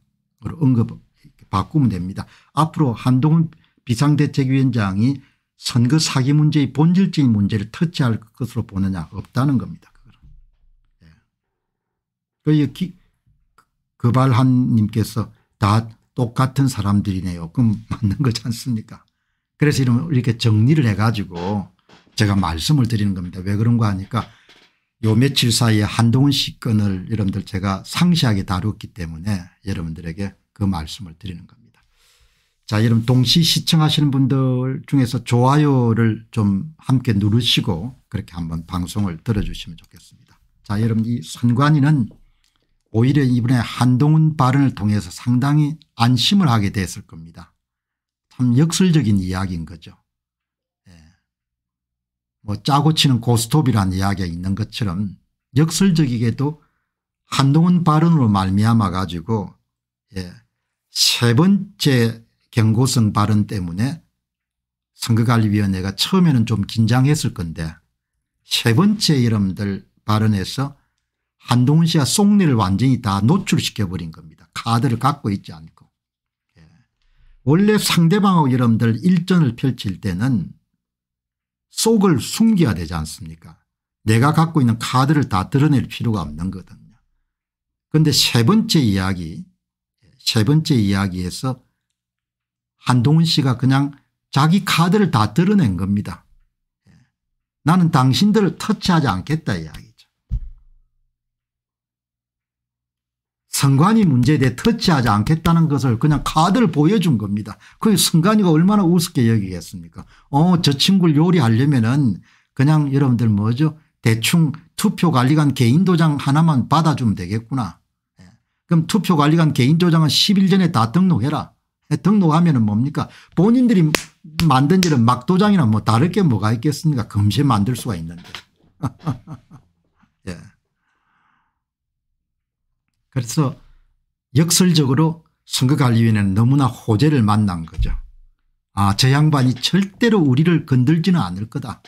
언급 바꾸면 됩니다. 앞으로 한동훈 비상대책위원장이 선거 사기 문제의 본질적인 문제를 터치할 것으로 보느냐 없다는 겁니다. 그거 예. 그발한 그 님께서 다 똑같은 사람들이네요. 그럼 맞는 거지 않습니까 그래서 이렇게 정리를 해가지고 제가 말씀을 드리는 겁니다. 왜 그런가 하니까 요 며칠 사이에 한동훈 씨 건을 여러분들 제가 상세하게 다뤘기 때문에 여러분들에게 그 말씀을 드리는 겁니다. 자 여러분 동시 시청하시는 분들 중에서 좋아요를 좀 함께 누르시고 그렇게 한번 방송을 들어주시면 좋겠습니다. 자 여러분 이 선관위는 오히려 이번에 한동훈 발언을 통해서 상당히 안심을 하게 됐을 겁니다. 참 역설적인 이야기인 거죠. 뭐 짜고 치는 고스톱이라는 이야기가 있는 것처럼 역설적이게도 한동훈 발언으로 말미암아 가지고 예, 세 번째 경고성 발언 때문에 선거관리위원회가 처음에는 좀 긴장했을 건데 세 번째 여러분들 발언에서 한동훈 씨가 속내를 완전히 다 노출시켜버린 겁니다. 카드를 갖고 있지 않고. 예. 원래 상대방하고 여러분들 일전을 펼칠 때는 속을 숨겨야 되지 않습니까 내가 갖고 있는 카드를 다 드러낼 필요가 없는 거거든요. 그런데 세 번째 이야기 세 번째 이야기에서 한동훈 씨가 그냥 자기 카드를 다 드러낸 겁니다. 나는 당신들을 터치하지 않겠다 이야기. 선관위 문제에 대해 터치하지 않겠다는 것을 그냥 카드를 보여준 겁니다. 그 선관위가 얼마나 우습게 여기겠습니까 어저 친구를 요리하려면 은 그냥 여러분들 뭐죠 대충 투표관리관 개인도장 하나만 받아주면 되겠구나. 예. 그럼 투표관리관 개인도장은 10일 전에 다 등록해라. 예, 등록하면 은 뭡니까 본인들이 만든 일은 막도장이나 뭐 다를 게 뭐가 있겠습니까 금세 만들 수가 있는데. 그래서 역설적으로 선거관리위원회는 너무나 호재를 만난 거죠. 아, 저 양반이 절대로 우리를 건들지는 않을 거다.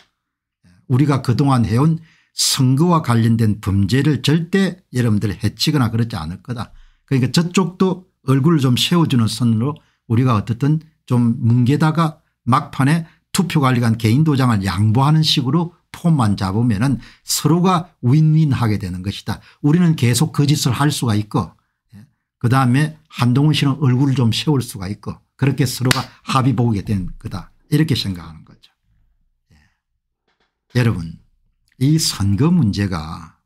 우리가 그동안 해온 선거와 관련된 범죄를 절대 여러분들 해치거나 그렇지 않을 거다. 그러니까 저쪽도 얼굴을 좀 세워주는 선으로 우리가 어떻든 좀 뭉개다가 막판에 투표관리관 개인 도장을 양보하는 식으로 폼만 잡으면 서로가 윈윈하게 되는 것이다. 우리는 계속 거짓을 그 할 수가 있고 예, 그다음에 한동훈 씨는 얼굴을 좀 세울 수가 있고 그렇게 서로가 합의 보게 된 거다. 이렇게 생각하는 거죠. 예. 여러분 이 선거 문제가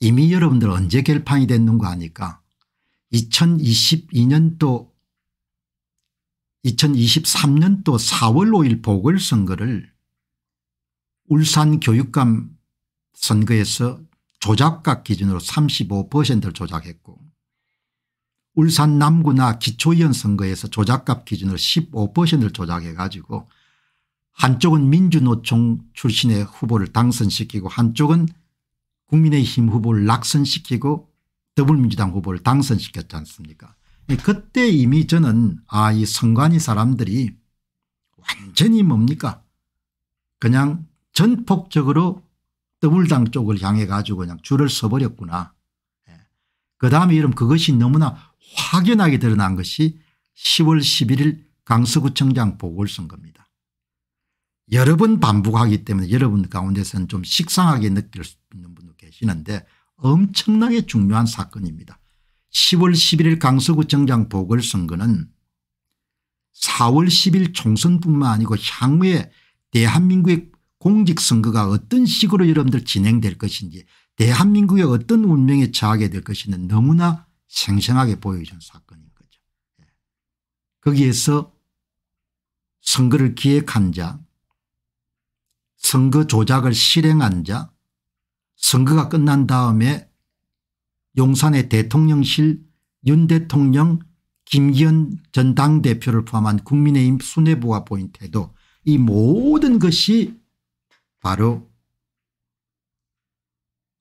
이미 여러분들 언제 결판이 됐는가 하니까 2022년도 2023년도 4월 5일 보궐선거를 울산 교육감 선거에서 조작각 기준으로 35%를 조작했고 울산 남구나 기초위원 선거에서 조작값 기준으로 15%를 조작해 가지고 한쪽은 민주노총 출신의 후보를 당선시키고 한쪽은 국민의힘 후보를 낙선시키고 더불민주당 후보를 당선시켰지 않습니까 그때 이미 저는 아이 선관위 사람들이 완전히 뭡니까 그냥 전폭적으로 더블당 쪽을 향해 가지고 그냥 줄을 서버렸구나. 예. 그 다음에 이런 그것이 너무나 확연하게 드러난 것이 10월 11일 강서구청장 보궐선거입니다. 여러 번 반복하기 때문에 여러분 가운데서는 좀 식상하게 느낄 수 있는 분도 계시는데 엄청나게 중요한 사건입니다. 10월 11일 강서구청장 보궐선거는 4월 10일 총선뿐만 아니고 향후에 대한민국의 공직선거가 어떤 식으로 여러분들 진행될 것인지 대한민국의 어떤 운명에 처하게 될 것인지 너무나 생생하게 보여준 사건인 거죠. 예. 거기에서 선거를 기획한 자 선거 조작을 실행한 자 선거가 끝난 다음에 용산의 대통령실 윤 대통령 김기현 전 당대표를 포함한 국민의힘 수뇌부가 보인 태도 이 모든 것이 바로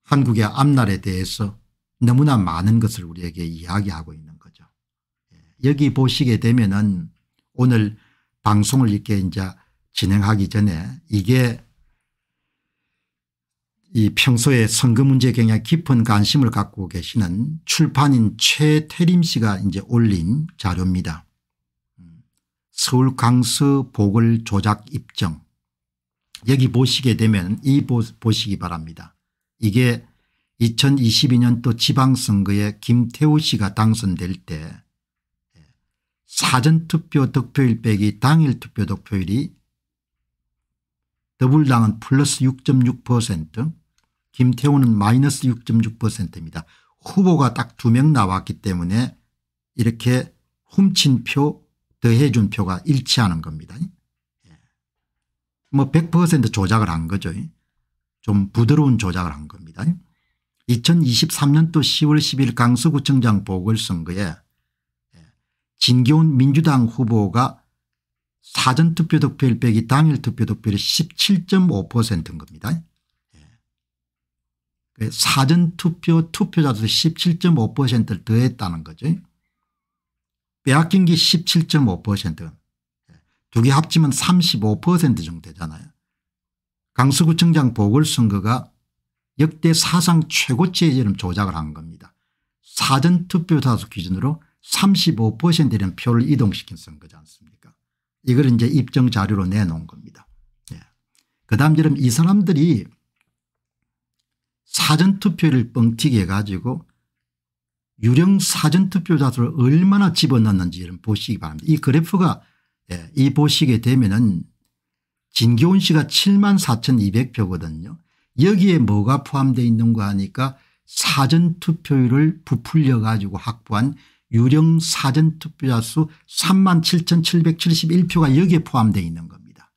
한국의 앞날에 대해서 너무나 많은 것을 우리에게 이야기하고 있는 거죠. 예, 여기 보시게 되면은 오늘 방송을 이렇게 이제 진행하기 전에 이게 이 평소에 선거 문제 경향 깊은 관심을 갖고 계시는 출판인 최태림 씨가 이제 올린 자료입니다. 음, 서울 강서 보궐 조작 입증 여기 보시게 되면 이 보, 시기 바랍니다. 이게 2022년도 지방선거에 김태우 씨가 당선될 때 사전투표 득표일 빼기 당일 투표 득표율이 더불당은 플러스 6.6% 김태우는 마이너스 6.6%입니다. 후보가 딱 두 명 나왔기 때문에 이렇게 훔친 표 더해준 표가 일치하는 겁니다. 뭐100% 조작을 한 거죠. 좀 부드러운 조작을 한 겁니다. 2023년도 10월 10일 강서구청장 보궐선거에 예, 진교훈 민주당 후보가 사전투표 득표율 빼기 당일 투표 득표율이 17.5%인 겁니다. 예. 사전투표 투표자도 17.5%를 더했다는 거죠. 빼앗긴 게17.5% 두개 합치면 35% 정도 되잖아요. 강서구청장 보궐선거가 역대 사상 최고치의 이름 조작을 한 겁니다. 사전투표자수 기준으로 35%라는 표를 이동시킨 선거지 않습니까 이걸 이제 입증 자료로 내놓은 겁니다. 예. 그 다음 여러분 이 사람들이 사전투표를 뻥튀기 해가지고 유령 사전투표자수를 얼마나 집어넣는지 여러분 보시기 바랍니다. 이 그래프가 예, 이 보시게 되면은 진교훈 씨가 7만 4,200표거든요. 여기에 뭐가 포함되어 있는가 하니까 사전투표율을 부풀려 가지고 확보한 유령 사전투표자 수 3만 7,771표가 여기에 포함되어 있는 겁니다.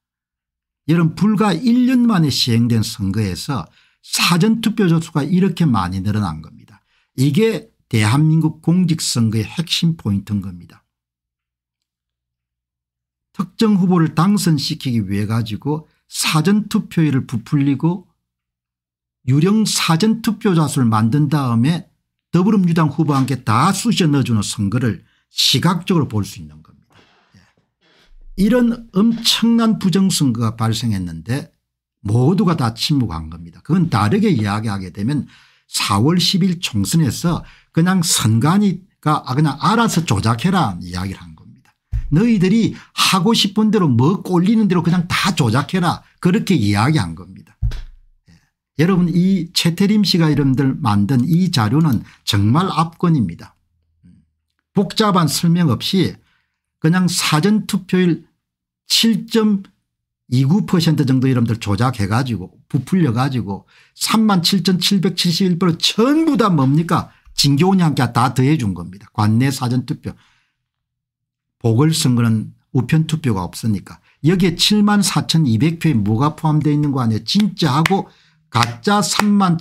여러분 불과 1년 만에 시행된 선거에서 사전투표자 수가 이렇게 많이 늘어난 겁니다. 이게 대한민국 공직선거의 핵심 포인트인 겁니다. 특정 후보를 당선시키기 위해 가지고 사전투표율을 부풀리고 유령 사전투표자 수를 만든 다음에 더불어민주당 후보한 게다 쑤셔 넣어주는 선거를 시각적으로 볼 수 있는 겁니다. 예. 이런 엄청난 부정선거가 발생했는데 모두가 다 침묵한 겁니다. 그건 다르게 이야기하게 되면 4월 10일 총선에서 그냥 선관위가 그냥 알아서 조작해라 이야기를 한 너희들이 하고 싶은 대로 뭐꼴리는 대로 그냥 다 조작해라 그렇게 이야기한 겁니다. 예. 여러분 이 최태림 씨가 여러분들 만든 이 자료는 정말 압권입니다. 복잡한 설명 없이 그냥 사전투표율 7.29% 정도 여러분들 조작해 가지고 부풀려 가지고 37,771% 전부 다 뭡니까 진교훈이 함께 다 더해 준 겁니다. 관내 사전투표 보궐선거는 우편투표가 없으니까 여기에 7만 4 2 0 0표에 뭐가 포함되어 있는 거 아니에요 진짜하고 가짜 3만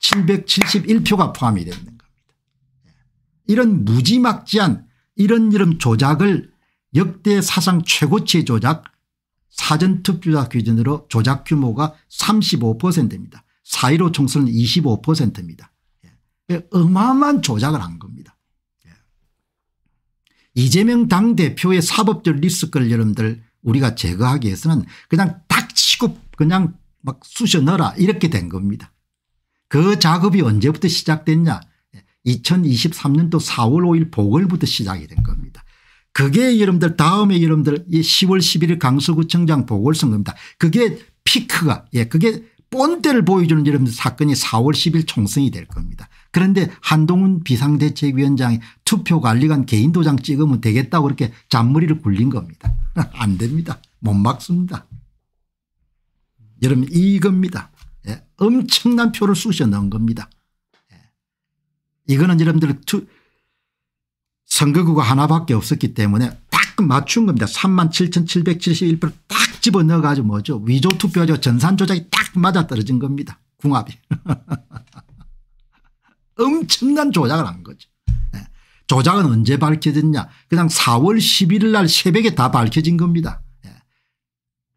771표가 포함이 되는 겁니다. 예. 이런 무지막지한 이런 이름 조작을 역대 사상 최고치의 조작 사전투표자 기준으로 조작 규모가 35%입니다. 4.15 총선은 25%입니다. 예. 예, 어마어마한 조작을 한 겁니다. 이재명 당대표의 사법적 리스크를 여러분들 우리가 제거하기 위해서는 그냥 딱치고 그냥 막 쑤셔 넣어라 이렇게 된 겁니다. 그 작업이 언제부터 시작됐냐 2023년도 4월 5일 보궐부터 시작이 된 겁니다. 그게 여러분들 다음에 여러분들 10월 11일 강서구청장 보궐선거입니다. 그게 피크가 예 그게 본때를 보여주는 여러분들 사건이 4월 10일 총선이 될 겁니다. 그런데 한동훈 비상대책위원장이 투표관리관 개인도장 찍으면 되겠다고 그렇게 잔머리를 굴린 겁니다. 안 됩니다. 못 막습니다. 여러분 이겁니다. 예. 엄청난 표를 쑤셔 넣은 겁니다. 예. 이거는 여러분들 투, 선거구가 하나밖에 없었기 때문에 딱 맞춘 겁니다. 37,771표를 딱 집어넣어 가지고 뭐죠 위조투표하고 전산조작이 딱 맞아떨어진 겁니다. 궁합이. 엄청난 조작을 한 거죠. 예. 조작은 언제 밝혀졌냐 그냥 4월 11일 날 새벽에 다 밝혀진 겁니다. 예.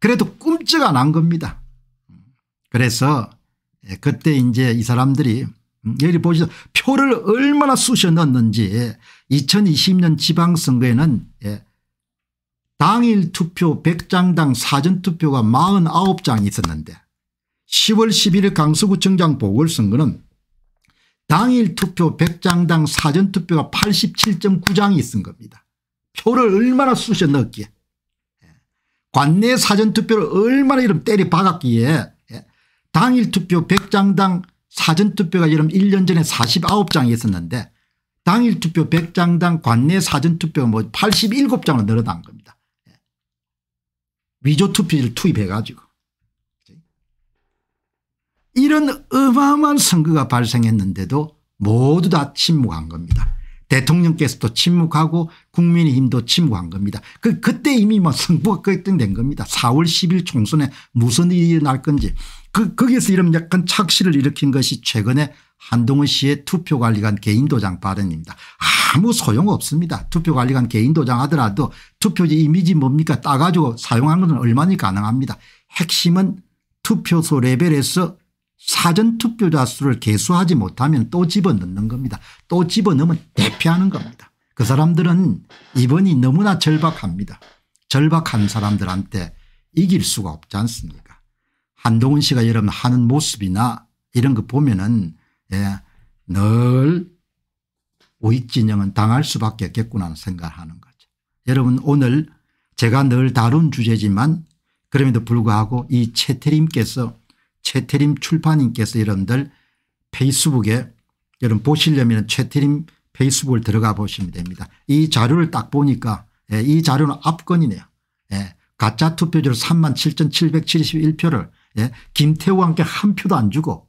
그래도 꿈쩍 안 한 겁니다. 그래서 예, 그때 이제 이 사람들이 음, 여기 보시죠. 표를 얼마나 쑤셔 넣었는지 2020년 지방선거에는 당일 투표 100장당 사전투표가 4 9장 있었는데 10월 11일 강서구청장 보궐선거는 당일 투표 100장당 사전투표가 87.9장이 있은 겁니다. 표를 얼마나 쑤셔 넣었기에 관내 사전투표를 얼마나 이름 때리 박았기에 예. 당일 투표 100장당 사전투표가 이름 1년 전에 49장이 있었는데 당일 투표 100장당 관내 사전투표가 뭐 87장으로 늘어난 겁니다. 예. 위조투표를 투입해 가지고. 이런 어마어마한 선거가 발생했는데도 모두 다 침묵한 겁니다. 대통령께서도 침묵하고 국민의힘도 침묵한 겁니다. 그, 그때 이미 뭐 선거가 결정된 겁니다. 4월 10일 총선에 무슨 일이 일어날 건지 그, 거기에서 이런 약간 착시를 일으킨 것이 최근에 한동훈 씨의 투표관리관 개인도장 발언입니다. 아무 소용없습니다. 투표관리관 개인도장 하더라도 투표지 이미지 뭡니까 따가지고 사용하는 것은 얼마나 가능합니다. 핵심은 투표소 레벨에서 사전투표자 수를 개수하지 못하면 또 집어넣는 겁니다. 또 집어넣으면 대피하는 겁니다. 그 사람들은 이번이 너무나 절박합니다. 절박한 사람들한테 이길 수가 없지 않습니까 한동훈 씨가 여러분 하는 모습이나 이런 거 보면은 예, 늘 우익진영은 당할 수밖에 없겠구나 하는 생각하는 을 거죠. 여러분 오늘 제가 늘 다룬 주제지만 그럼에도 불구하고 이 최태림께서 최태림 출판인께서 여러분들 페이스북에 여러분 보시려면 최태림 페이스북을 들어가 보시면 됩니다. 이 자료를 딱 보니까 예, 이 자료는 압권이네요. 예, 가짜 투표지로 37,771표를 예, 김태우와 함께 한 표도 안 주고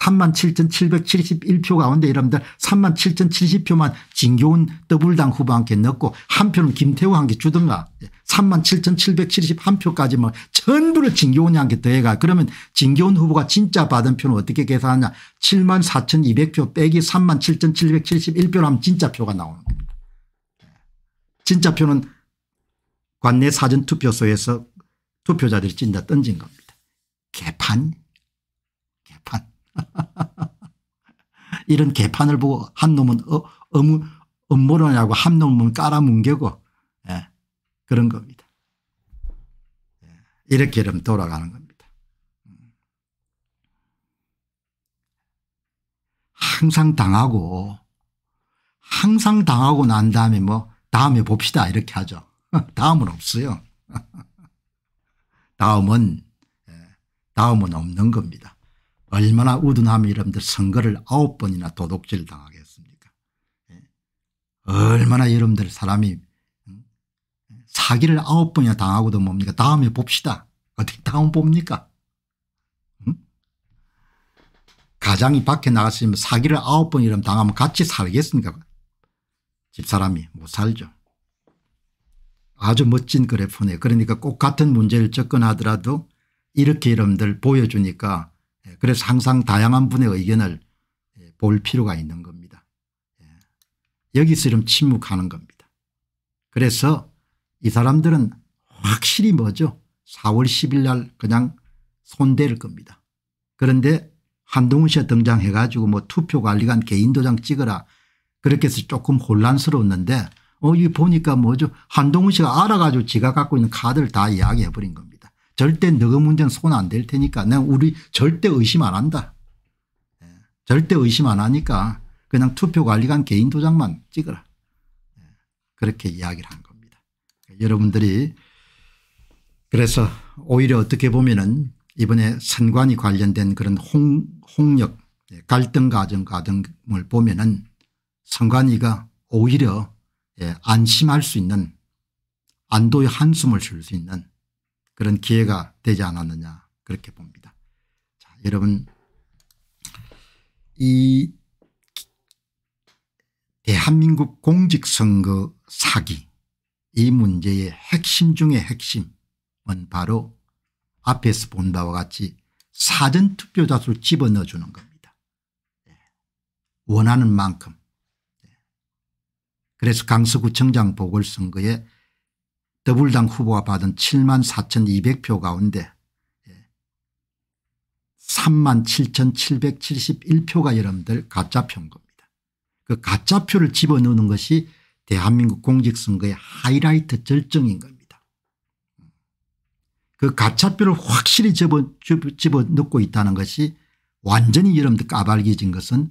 37,771표 가운데 여러분들 3 7 7 7 0표만 진교훈 더블당 후보한테 넣고 한 표는 김태우한테 주든가 예, 37,771표까지 뭐 전부를 진교훈이한게 더해가 그러면 진교훈 후보가 진짜 받은 표는 어떻게 계산하냐 74,200표 빼기 37,771표로 하면 진짜 표가 나오는 겁니다. 진짜 표는 관내 사전투표소에서 투표자들이 진짜 던진 겁니다. 개판 개판 이런 개판을 보고 한 놈은 어, 어무, 음모론이라고 한 놈은 깔아뭉개고 그런 겁니다. 예, 이렇게 이러 돌아가는 겁니다. 항상 당하고 항상 당하고 난 다음에 뭐 다음에 봅시다 이렇게 하죠. 다음은 없어요. 다음은 예, 다음은 없는 겁니다. 얼마나 우둔하면 여러분들 선거를 아홉 번이나 도둑질 당하겠습니까 예, 얼마나 여러분들 사람이 사기를 아홉 번이나 당하고도 뭡니까 다음에 봅시다. 어떻게 다음 봅니까? 응? 가장이 밖에 나갔으면 사기를 아홉 번이라 당하면 같이 살겠습니까? 집사람이 못 살죠. 아주 멋진 그래프네요. 그러니까 꼭 같은 문제를 접근하더라도 이렇게 이름들 보여주니까 예, 그래서 항상 다양한 분의 의견을 예, 볼 필요가 있는 겁니다. 예. 여기서 이름 침묵하는 겁니다. 그래서 이 사람들은 확실히 뭐죠 4월 10일 날 그냥 손댈 겁니다. 그런데 한동훈 씨가 등장해 가지고 뭐 투표관리관 개인도장 찍어라 그렇게 해서 조금 혼란스러웠는데 어, 이 보니까 뭐죠. 한동훈 씨가 알아가지고 지가 갖고 있는 카드를 다 이야기해 버린 겁니다. 절대 너그 문제는 손안 댈 테니까 난 우리 절대 의심 안 한다. 예. 절대 의심 안 하니까 그냥 투표관리관 개인 도장만 찍어라. 예. 그렇게 이야기를 한 겁니다. 여러분들이 그래서 오히려 어떻게 보면은 이번에 선관위 관련된 그런 홍, 홍역 갈등 과정 과정을 보면은 선관위가 오히려 예, 안심할 수 있는 안도의 한숨을 쉴 수 있는 그런 기회가 되지 않았느냐 그렇게 봅니다. 자, 여러분 이 대한민국 공직선거 사기 이 문제의 핵심 중의 핵심은 바로 앞에서 본 바와 같이 사전투표자 수를 집어넣어 주는 겁니다. 예. 원하는 만큼. 예. 그래서 강서구청장 보궐선거에 더불당 후보가 받은 7만 4,200표 가운데 3만 예. 7,771표가 여러분들 가짜표인 겁니다. 그 가짜표를 집어넣는 것이 대한민국 공직선거의 하이라이트 절정인 겁니다. 그 가차표를 확실히 집어, 집어 넣고 있다는 것이 완전히 여러분들 까발기진 것은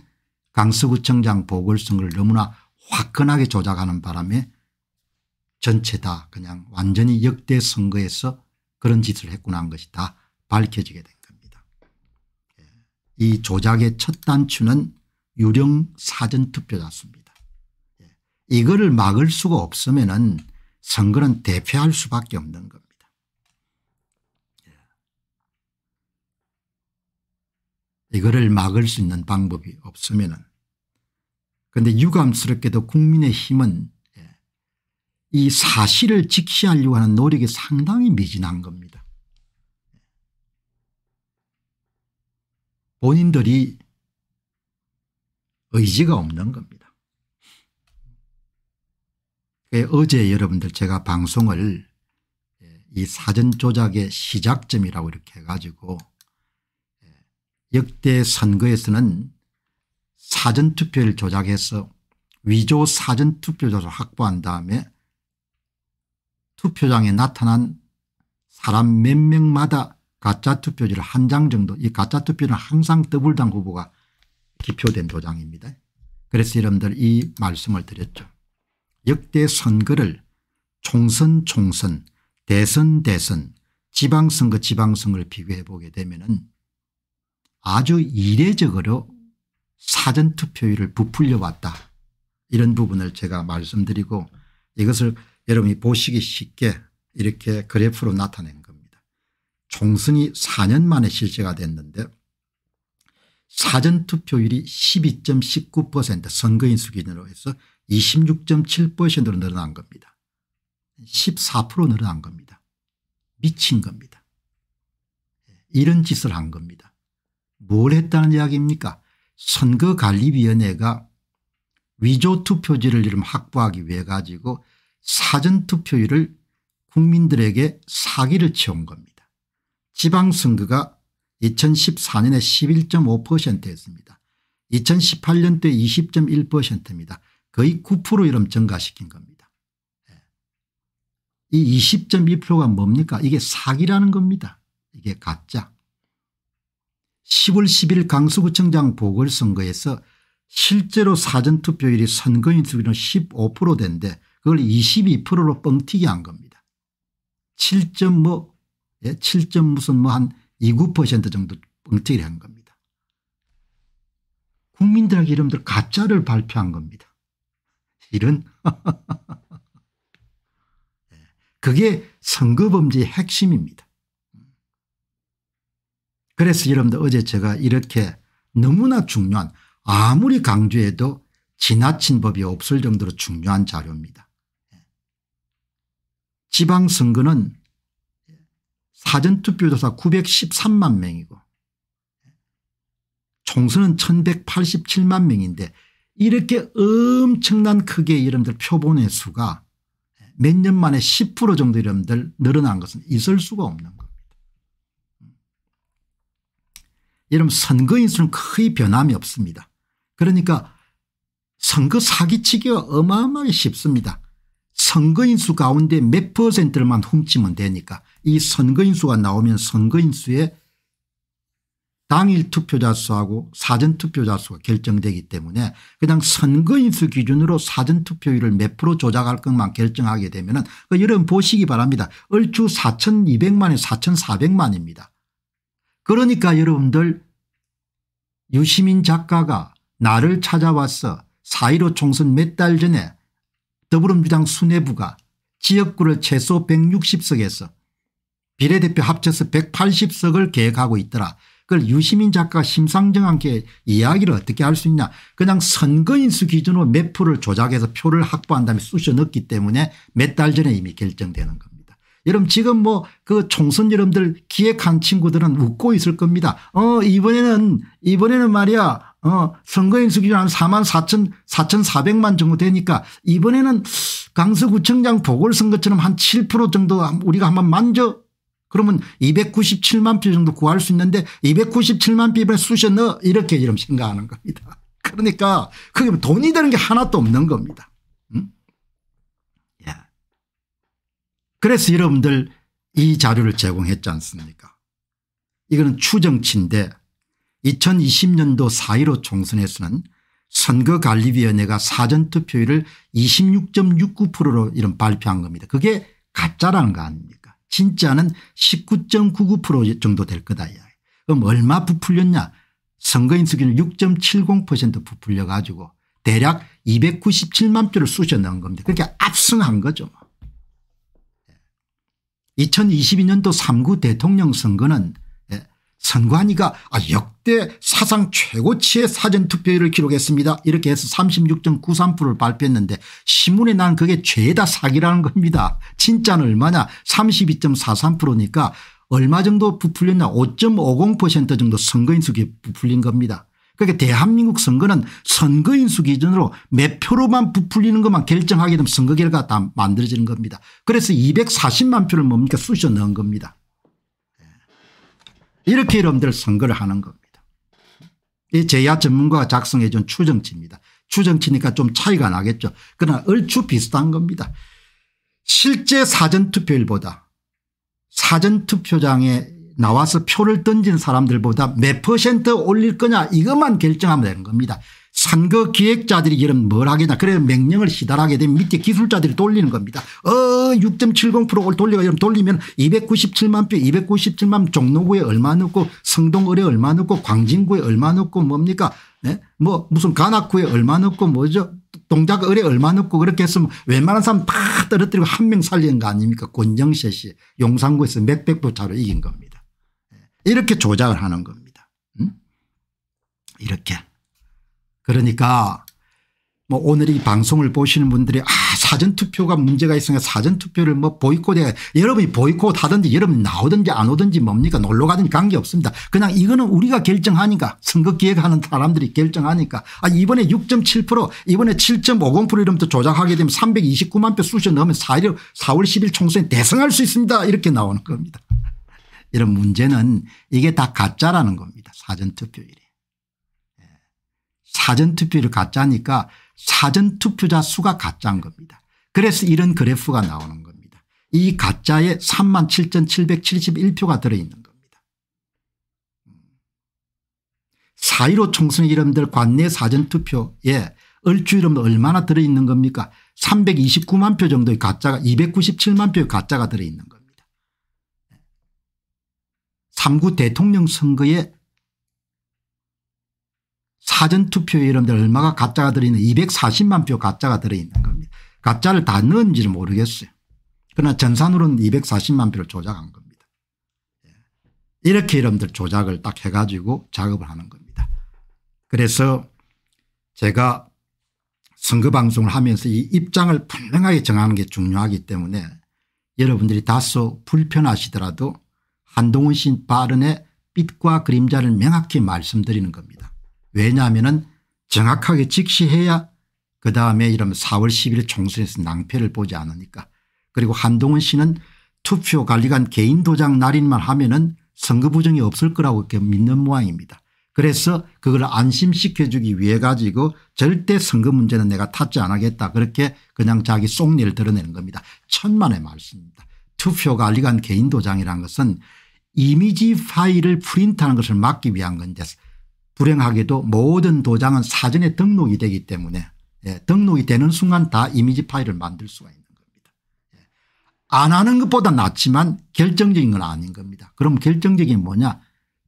강서구청장 보궐선거를 너무나 화끈하게 조작하는 바람에 전체 다 그냥 완전히 역대 선거에서 그런 짓을 했구나 한 것이 다 밝혀지게 된 겁니다. 예. 이 조작의 첫 단추는 유령 사전투표자 수입니다. 이거를 막을 수가 없으면은 선거는 대패할 수밖에 없는 겁니다. 예. 이거를 막을 수 있는 방법이 없으면은 그데 유감스럽게도 국민의 힘은 예, 이 사실을 직시하려고 하는 노력이 상당히 미진한 겁니다. 예. 본인들이 의지가 없는 겁니다. 예, 어제 여러분들 제가 방송을 예, 이 사전 조작의 시작점이라고 이렇게 해가지고 예, 역대 선거에서는 사전투표를 조작해서 위조 사전투표조사 확보한 다음에 투표장에 나타난 사람 몇 명마다 가짜 투표지를 한 장 정도 이 가짜 투표는 항상 더블당 후보가 기표된 도장입니다. 그래서 여러분들 이 말씀을 드렸죠. 역대 선거를 총선 총선 대선 대선 지방선거 지방선거를 비교해 보게 되면 아주 이례적으로 사전투표율을 부풀려 왔다. 이런 부분을 제가 말씀드리고 이것을 여러분이 보시기 쉽게 이렇게 그래프로 나타낸 겁니다. 총선이 4년 만에 실시가 됐는데 사전투표율이 12.19% 선거인 수준으로 기 해서 26.7%로 늘어난 겁니다. 14% 늘어난 겁니다. 미친 겁니다. 예, 이런 짓을 한 겁니다. 뭘 했다는 이야기입니까 선거관리위원회가 위조투표지를 이름 확보하기 위해 가지고 사전투표율을 국민들에게 사기를 채운 겁니다. 지방선거가 2014년에 11.5%였습니다. 2018년 도에 20.1%입니다. 거의 9% 이름 증가시킨 겁니다. 예. 이 20.2%가 뭡니까 이게 사기라는 겁니다. 이게 가짜. 10월 10일 강서구청장 보궐선거에서 실제로 사전투표율이 선거인투율은 15% 된데 그걸 22%로 뻥튀기 한 겁니다. 7 뭐, 예? 7 무슨 뭐 한 2, 9% 정도 뻥튀기를 한 겁니다. 국민들에게 이름들 가짜를 발표한 겁니다. 길은 그게 선거범죄의 핵심입니다. 그래서 여러분들 어제 제가 이렇게 너무나 중요한 아무리 강조해도 지나친 법이 없을 정도로 중요한 자료입니다. 지방선거는 사전투표조사 913만 명이고 총선은 1187만 명인데 이렇게 엄청난 크기의 러분들 표본의 수가 몇 년 만에 10% 정도 여러분들 늘어난 것은 있을 수가 없는 겁니다. 여러분 선거인수는 거의 변함이 없습니다. 그러니까 선거 사기치기가 어마어마하게 쉽습니다. 선거인수 가운데 몇 퍼센트만 훔치면 되니까 이 선거인수가 나오면 선거인수의 당일 투표자 수하고 사전투표자 수가 결정되기 때문에 그냥 선거인수 기준으로 사전투표율을 몇 프로 조작할 것만 결정하게 되면 은 그 여러분 보시기 바랍니다. 얼추 4200만에 4400만입니다. 그러니까 여러분들 유시민 작가가 나를 찾아와서 4.15 총선 몇 달 전에 더불어민주당 수뇌부가 지역구를 최소 160석에서 비례대표 합쳐서 180석을 계획하고 있더라. 그걸 유시민 작가가 심상정한께 이야기를 어떻게 할 수 있냐 그냥 선거인수 기준으로 몇 표를 조작해서 표를 확보한 다음에 쑤셔 넣기 때문에 몇 달 전에 이미 결정되는 겁니다. 여러분 지금 뭐 그 총선 여러분들 기획한 친구들은 웃고 있을 겁니다. 어 이번에는 이번에는 말이야 어 선거인수 기준 한 4만 4천 4,400만 정도 되니까 이번에는 강서구청장 보궐선거처럼 한 7% 정도 우리가 한번 만져 그러면 297만 표 정도 구할 수 있는데 297만 표를 쑤셔 넣어 이렇게 지금 생각하는 겁니다. 그러니까 그게 돈이 되는 게 하나도 없는 겁니다. 응? 예. 그래서 여러분들 이 자료를 제공했지 않습니까 이거는 추정치인데 2020년도 4.15 총선에서는 선거관리위원회가 사전투표율을 26.69%로 이런 발표한 겁니다. 그게 가짜라는 거 아닙니까 진짜는 19.99% 정도 될 거다. 그럼 얼마 부풀렸냐 선거인 수기는 6.70% 부풀려 가지고 대략 297만 표를 쑤셔 넣은 겁니다. 그러니 압승한 거죠. 2022년도 뭐. 예. 3구 대통령 선거는 선관위가 아, 역대 사상 최고치의 사전투표율을 기록했습니다. 이렇게 해서 36.93%를 발표했는데 신문에 난 그게 죄다 사기라는 겁니다. 진짜는 얼마냐 32.43%니까 얼마 정도 부풀렸냐 5.50% 정도 선거인수기에 부풀린 겁니다. 그러니까 대한민국 선거는 선거인수 기준으로 몇 표로만 부풀리는 것만 결정하게 되면 선거 결과가 다 만들어지는 겁니다. 그래서 240만 표를 뭡니까 쑤셔 넣은 겁니다. 이렇게 여러분들 선거를 하는 겁니다. 이 제야 전문가가 작성해 준 추정치입니다. 추정치니까 좀 차이가 나겠죠. 그러나 얼추 비슷한 겁니다. 실제 사전투표율보다 사전투표장에 나와서 표를 던진 사람들보다 몇 퍼센트 올릴 거냐 이것만 결정하면 되는 겁니다. 선거 기획자들이 이런 뭘 하겠냐 그래서 명령을 시달하게 되면 밑에 기술자들이 돌리는 겁니다. 어 6.70%를 돌리고 이러 돌리면 297만 표 297만 종로구에 얼마 넣고 성동을에 얼마 넣고 광진구에 얼마 넣고 뭡니까 네? 뭐 무슨 가나구에 얼마 넣고 뭐죠 동작을에 얼마 넣고 그렇게 했으면 웬만한 사람 다 떨어뜨리고 한 명 살리는 거 아닙니까 권정셋이 용산구에서 몇백도 차로 이긴 겁니다. 네. 이렇게 조작을 하는 겁니다. 응? 음? 이렇게. 그러니까 뭐 오늘 이 방송을 보시는 분들이 아 사전투표가 문제가 있으니까 사전투표를 뭐보이콧에 여러분이 보이콧 하든지 여러분 이 나오든지 안 오든지 뭡니까 놀러 가든지 관계없습니다. 그냥 이거는 우리가 결정하니까 선거 기획하는 사람들이 결정하니까 아 이번에 6.7% 이번에 7.50% 이러면 조작하게 되면 329만 표 쑤셔 넣으면 4일 4월 10일 총선에 대승할 수 있습니다 이렇게 나오는 겁니다. 이런 문제는 이게 다 가짜라는 겁니다. 사전투표일이. 사전투표를 가짜니까 사전투표자 수가 가짜인 겁니다. 그래서 이런 그래프가 나오는 겁니다. 이 가짜에 3만 7,771표가 들어있는 겁니다. 4.15 총선 이름들 관내 사전투표에 얼추 이름 얼마나 들어있는 겁니까 329만 표 정도의 가짜가 297만 표의 가짜가 들어있는 겁니다. 3구 대통령 선거에 사전투표에 여러들 얼마가 가짜가 들어있는 240만 표 가짜가 들어있는 겁니다. 가짜를 다 넣은지는 모르겠어요. 그러나 전산으로는 240만 표를 조작한 겁니다. 예. 이렇게 여러분들 조작을 딱 해가지고 작업을 하는 겁니다. 그래서 제가 선거방송을 하면서 이 입장을 분명하게 정하는 게 중요하기 때문에 여러분들이 다소 불편하시더라도 한동훈 씨 발언의 빛과 그림자를 명확히 말씀드리는 겁니다. 왜냐하면 정확하게 직시해야 그 다음에 이러 4월 10일 총선에서 낭패를 보지 않으니까. 그리고 한동훈 씨는 투표 관리관 개인 도장 날인만 하면 은 선거 부정이 없을 거라고 믿는 모양입니다. 그래서 그걸 안심시켜주기 위해 가지고 절대 선거 문제는 내가 탓지 않하겠다 그렇게 그냥 자기 속내를 드러내는 겁니다. 천만의 말씀입니다. 투표 관리관 개인 도장이란 것은 이미지 파일을 프린트하는 것을 막기 위한 건데 불행하게도 모든 도장은 사전에 등록이 되기 때문에 예, 등록이 되는 순간 다 이미지 파일을 만들 수가 있는 겁니다. 예. 안 하는 것보다 낫지만 결정적인 건 아닌 겁니다. 그럼 결정적인 뭐냐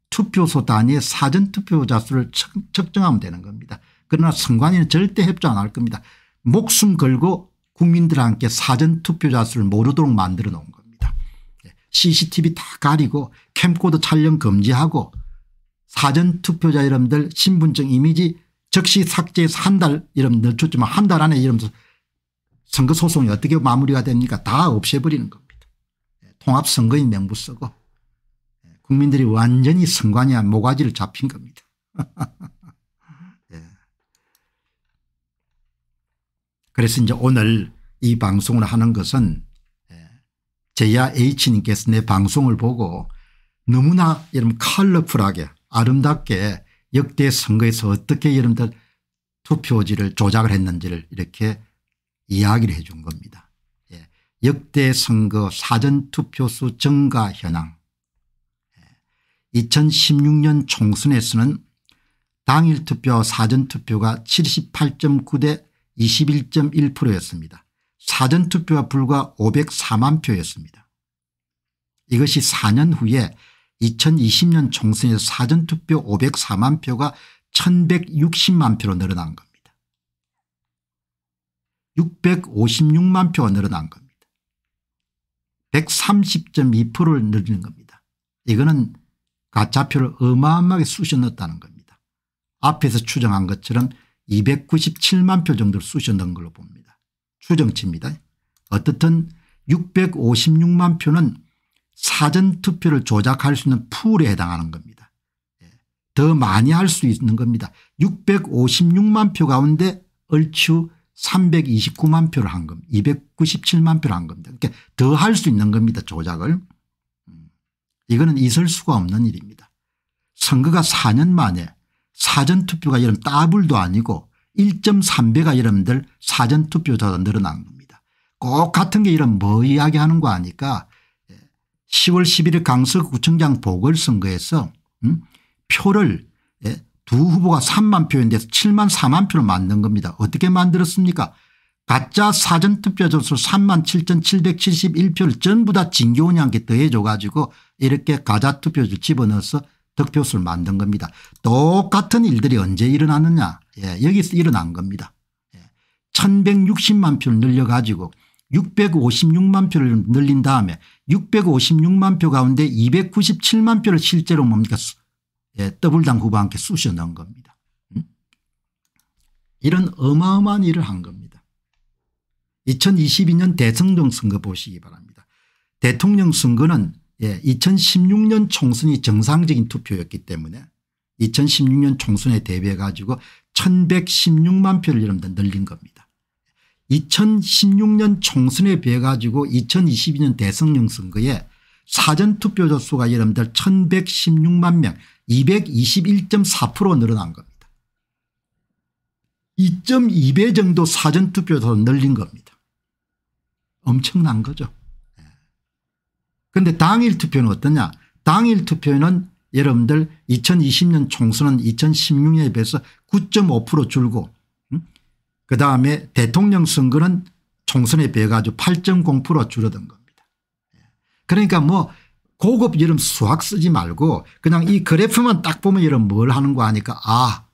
투표소 단위의 사전 투표자 수를 측, 정하면 되는 겁니다. 그러나 선관위는 절대 협조 안 할 겁니다. 목숨 걸고 국민들한테 사전 투표자 수를 모르도록 만들어 놓은 겁니다. 예. CCTV 다 가리고 캠코더 촬영 금지하고 사전투표자 여러분들 신분증 이미지 즉시 삭제해서 한달 여러분들 줬지만 한 달 안에 여러분들 선거 소송이 어떻게 마무리가 됩니까 다 없애버리는 겁니다. 예, 통합선거인 명부 쓰고 예, 국민들이 완전히 선관위와 모가지를 잡힌 겁니다. 예. 그래서 이제 오늘 이 방송을 하는 것은 예, 제야 H님께서 내 방송을 보고 너무나 여러분 컬러풀하게 아름답게 역대 선거에서 어떻게 여러분들 투표지를 조작을 했는지를 이렇게 이야기를 해 준 겁니다. 예. 역대 선거 사전투표수 증가 현황 2016년 예. 총선에서는 당일 투표 사전투표가 78.9 대 21.1%였습니다. 사전투표가 불과 504만 표였습니다. 이것이 4년 후에 2020년 총선에서 사전투표 504만 표가 1160만 표로 늘어난 겁니다. 656만 표가 늘어난 겁니다. 130.2%를 늘리는 겁니다. 이거는 가짜표를 어마어마하게 쑤셔 넣었다는 겁니다. 앞에서 추정한 것처럼 297만 표 정도를 쑤셔 넣은 걸로 봅니다. 추정치입니다. 어떻든 656만 표는 사전투표를 조작할 수 있는 풀에 해당하는 겁니다. 예. 더 많이 할 수 있는 겁니다. 656만 표 가운데 얼추 329만 표를 한 겁니다. 297만 표를 한 겁니다. 그러니까 더 할 수 있는 겁니다. 조작을. 음. 이거는 있을 수가 없는 일입니다. 선거가 4년 만에 사전투표가 여러분 따블도 아니고 1.3배가 여러분들 사전투표자가 늘어난 겁니다. 꼭 같은 게 이런 뭐 이야기하는 거 아니까 10월 11일 강서구청장 보궐선거에서 음? 표를 예? 두 후보가 3만 표인데서 7만 4만 표를 만든 겁니다. 어떻게 만들었습니까 가짜 사전투표조수 3만 7,771표를 전부 다진교원이한게 더해줘 가지고 이렇게 가짜 투표를 집어넣어서 득표수를 만든 겁니다. 똑같은 일들이 언제 일어났느냐 예, 여기서 일어난 겁니다. 예. 1160만 표를 늘려 가지고 656만 표를 늘린 다음에 656만 표 가운데 297만 표를 실제로 뭡니까 예, 더블당 후보한테 쑤셔 넣은 겁니다. 음? 이런 어마어마한 일을 한 겁니다. 2022년 대통령 선거 보시기 바랍니다. 대통령 선거는 예, 2016년 총선이 정상적인 투표였기 때문에 2016년 총선에 대비해 가지고 1116만 표를 여러분들 늘린 겁니다. 2016년 총선에 비해 가지고 2022년 대통령 선거에 사전투표 자수가 여러분들 1116만 명 221.4% 늘어난 겁니다. 2.2배 정도 사전투표 더 늘린 겁니다. 엄청난 거죠. 예. 그런데 당일 투표는 어떠냐 당일 투표는 여러분들 2020년 총선은 2016년에 비해서 9.5% 줄고 그다음에 대통령 선거는 총선에 비해 가지고 8.0% 줄어든 겁니다. 그러니까 뭐 고급 이름 수학 쓰지 말고 그냥 이 그래프만 딱 보면 이런 뭘 하는 거 하니까 아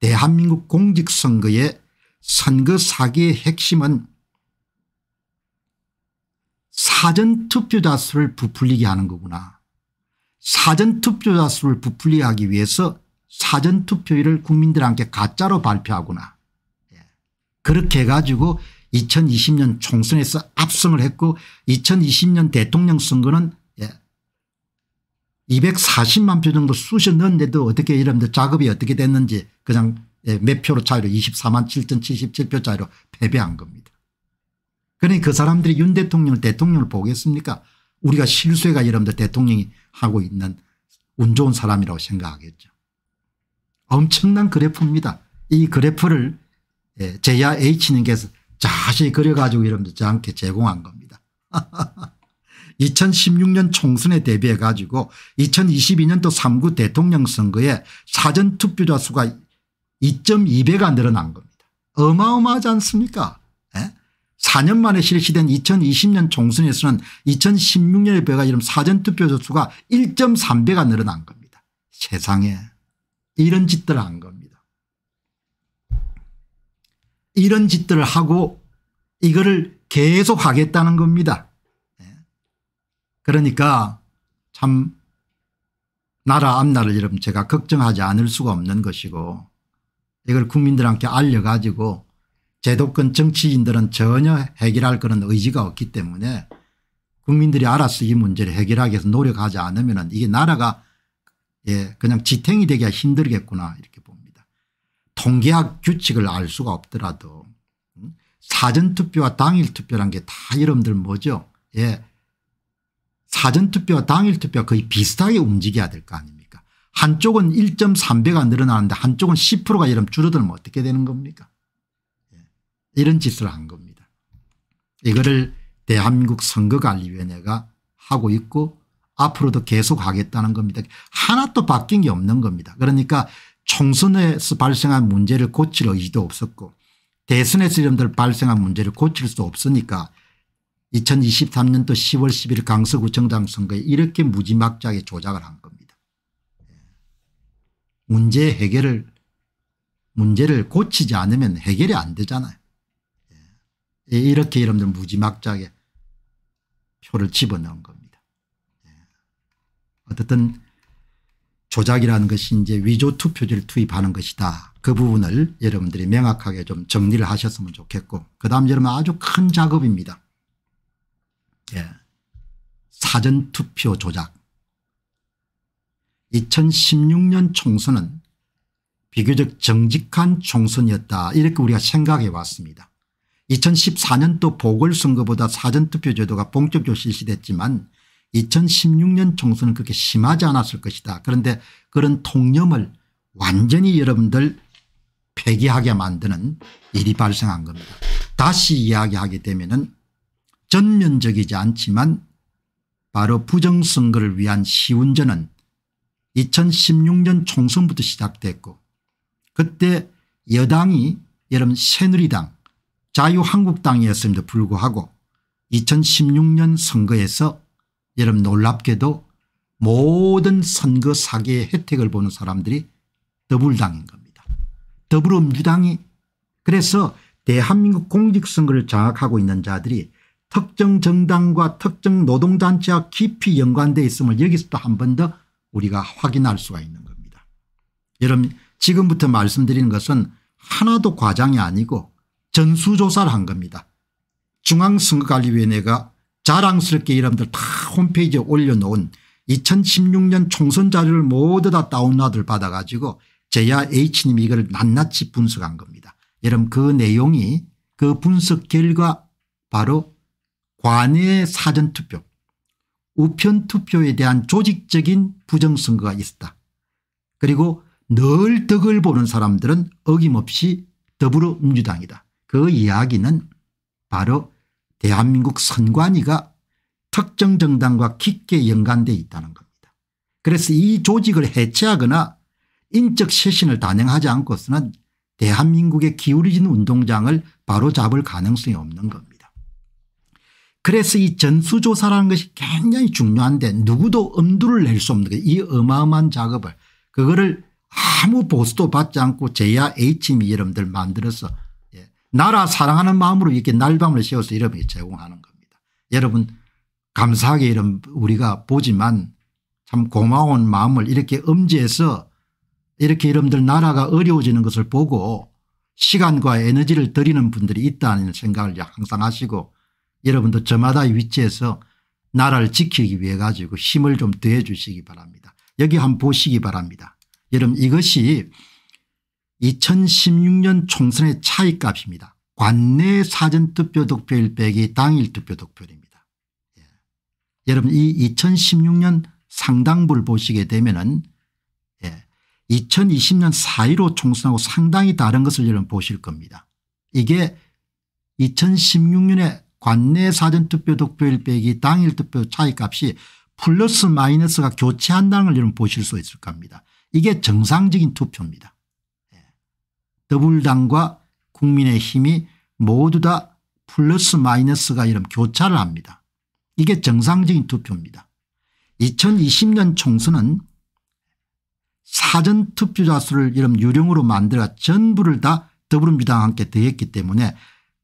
대한민국 공직선거의 선거 사기의 핵심은 사전투표자 수를 부풀리게 하는 거구나. 사전투표자 수를 부풀리게 하기 위해서 사전투표율을 국민들한테 가짜로 발표하구나. 그렇게 해가지고 2020년 총선에서 압승을 했고 2020년 대통령 선거는 240만 예, 표 정도 쑤셔 넣었는데도 어떻게 이런데 작업이 어떻게 됐는지 그냥 예, 몇 표로 차이로 24만 7,077표 차이로 패배한 겁니다. 그러니 그 사람들이 윤 대통령을 대통령을 보겠습니까 우리가 실수해가 여러분들 대통령이 하고 있는 운 좋은 사람이라고 생각하겠죠. 엄청난 그래프입니다. 이 그래프를 예, 제야 H님께서 자세히 그려가지고 이러면서 저한테 제공한 겁니다. 2016년 총선에 대비해 가지고 2022년도 3구 대통령 선거에 사전투표자 수가 2.2배가 늘어난 겁니다. 어마어마하지 않습니까? 예? 4년 만에 실시된 2020년 총선에서는 2016년에 배가 이런 사전투표자 수가 1.3배가 늘어난 겁니다. 세상에 이런 짓들한 겁니다. 이런 짓들을 하고 이거를 계속 하겠다는 겁니다. 예. 그러니까 참 나라 앞날을 여러분 제가 걱정하지 않을 수가 없는 것이고 이걸 국민들한테 알려가지고 제도권 정치인들은 전혀 해결할 그런 의지가 없기 때문에 국민들이 알아서 이 문제를 해결하기 위해서 노력하지 않으면 이게 나라가 예, 그냥 지탱이 되기가 힘들겠구나 통계학 규칙을 알 수가 없더라도 음? 사전투표와 당일투표란 게 다 여러분들 뭐죠 예. 사전투표와 당일투표가 거의 비슷하게 움직여야 될 거 아닙니까 한쪽은 1.3배가 늘어나는데 한쪽은 10%가 여러분 줄어들면 어떻게 되는 겁니까 예. 이런 짓을 한 겁니다. 이거를 대한민국 선거관리위원회가 하고 있고 앞으로도 계속 하겠다는 겁니다. 하나도 바뀐 게 없는 겁니다. 그러니까 총선에서 발생한 문제를 고칠 의지도 없었고 대선에서 이런들 발생한 문제를 고칠 수 없으니까 2023년도 10월 1 1일 강서구청장 선거에 이렇게 무지막지하게 조작을 한 겁니다. 예. 문제 해결을 문제를 고치지 않으면 해결이 안 되잖아요. 예. 이렇게 여러분들 무지막지하게 표를 집어넣은 겁니다. 예. 어쨌든 조작이라는 것이 이제 위조 투표지를 투입하는 것이다. 그 부분을 여러분들이 명확하게 좀 정리를 하셨으면 좋겠고 그다음 여러분 아주 큰 작업입니다. 예. 사전투표 조작 2016년 총선은 비교적 정직한 총선이었다 이렇게 우리가 생각해 왔습니다. 2014년도 보궐선거보다 사전투표 제도가 본격적으로 실시됐지만 2016년 총선은 그렇게 심하지 않았을 것이다. 그런데 그런 통념을 완전히 여러분들 폐기하게 만드는 일이 발생한 겁니다. 다시 이야기하게 되면 은 전면적이지 않지만 바로 부정선거를 위한 시운전은 2016년 총선부터 시작됐고 그때 여당이 여러분 새누리당 자유한국당이었음에도 불구하고 2016년 선거에서 여러분 놀랍게도 모든 선거 사기의 혜택을 보는 사람들이 더불당인 겁니다. 더불어민주당이 그래서 대한민국 공직선거를 장악하고 있는 자들이 특정 정당과 특정 노동단체와 깊이 연관되어 있음을 여기서도 한 번 더 우리가 확인할 수가 있는 겁니다. 여러분 지금부터 말씀드리는 것은 하나도 과장이 아니고 전수조사를 한 겁니다. 중앙선거관리위원회가 자랑스럽게 여러분들다 홈페이지에 올려놓은 2016년 총선 자료를 모두 다 다운로드를 받아가지고 제야 H님이 이걸 낱낱이 분석한 겁니다. 여러분 그 내용이 그 분석 결과 바로 관외 사전투표 우편투표에 대한 조직적인 부정선거가 있었다. 그리고 늘 덕을 보는 사람들은 어김없이 더불어민주당이다. 그 이야기는 바로 대한민국 선관위가 특정 정당과 깊게 연관되어 있다는 겁니다. 그래서 이 조직을 해체하거나 인적 쇄신을 단행하지 않고서는 대한민국의 기울어진 운동장을 바로잡을 가능성이 없는 겁니다. 그래서 이 전수조사라는 것이 굉장히 중요한데 누구도 엄두를 낼 수 없는 이 어마어마한 작업을 그거를 아무 보수도 받지 않고 제야 H미 여러분들 만들어서 나라 사랑하는 마음으로 이렇게 날밤을 세워서 여러분이 제공하는 겁니다. 여러분 감사하게 이런 우리가 보지만 참 고마운 마음을 이렇게 엄지해서 이렇게 여러분들 나라가 어려워지는 것을 보고 시간과 에너지를 들이는 분들이 있다는 생각을 항상 하시고 여러분도 저마다 위치에서 나라를 지키기 위해 가지고 힘을 좀 더해 주시기 바랍니다. 여기 한번 보시기 바랍니다. 여러분 이것이 2016년 총선의 차이값입니다. 관내 사전투표 득표일 빼기 당일 투표 득표율입니다. 예. 여러분 이 2016년 상당부를 보시게 되면은 예. 2020년 4.15 총선하고 상당히 다른 것을 여러분 보실 겁니다. 이게 2016년에 관내 사전투표 득표일 빼기 당일 투표 차이값이 플러스 마이너스가 교체한다는 걸 여러분 보실 수 있을 겁니다. 이게 정상적인 투표입니다. 더불당과 국민의힘이 모두 다 플러스 마이너스가 이런 교차를 합니다. 이게 정상적인 투표입니다. 2020년 총선은 사전투표자 수를 이런 유령으로 만들어 전부를 다 더불어민주당과 함께 더했기 때문에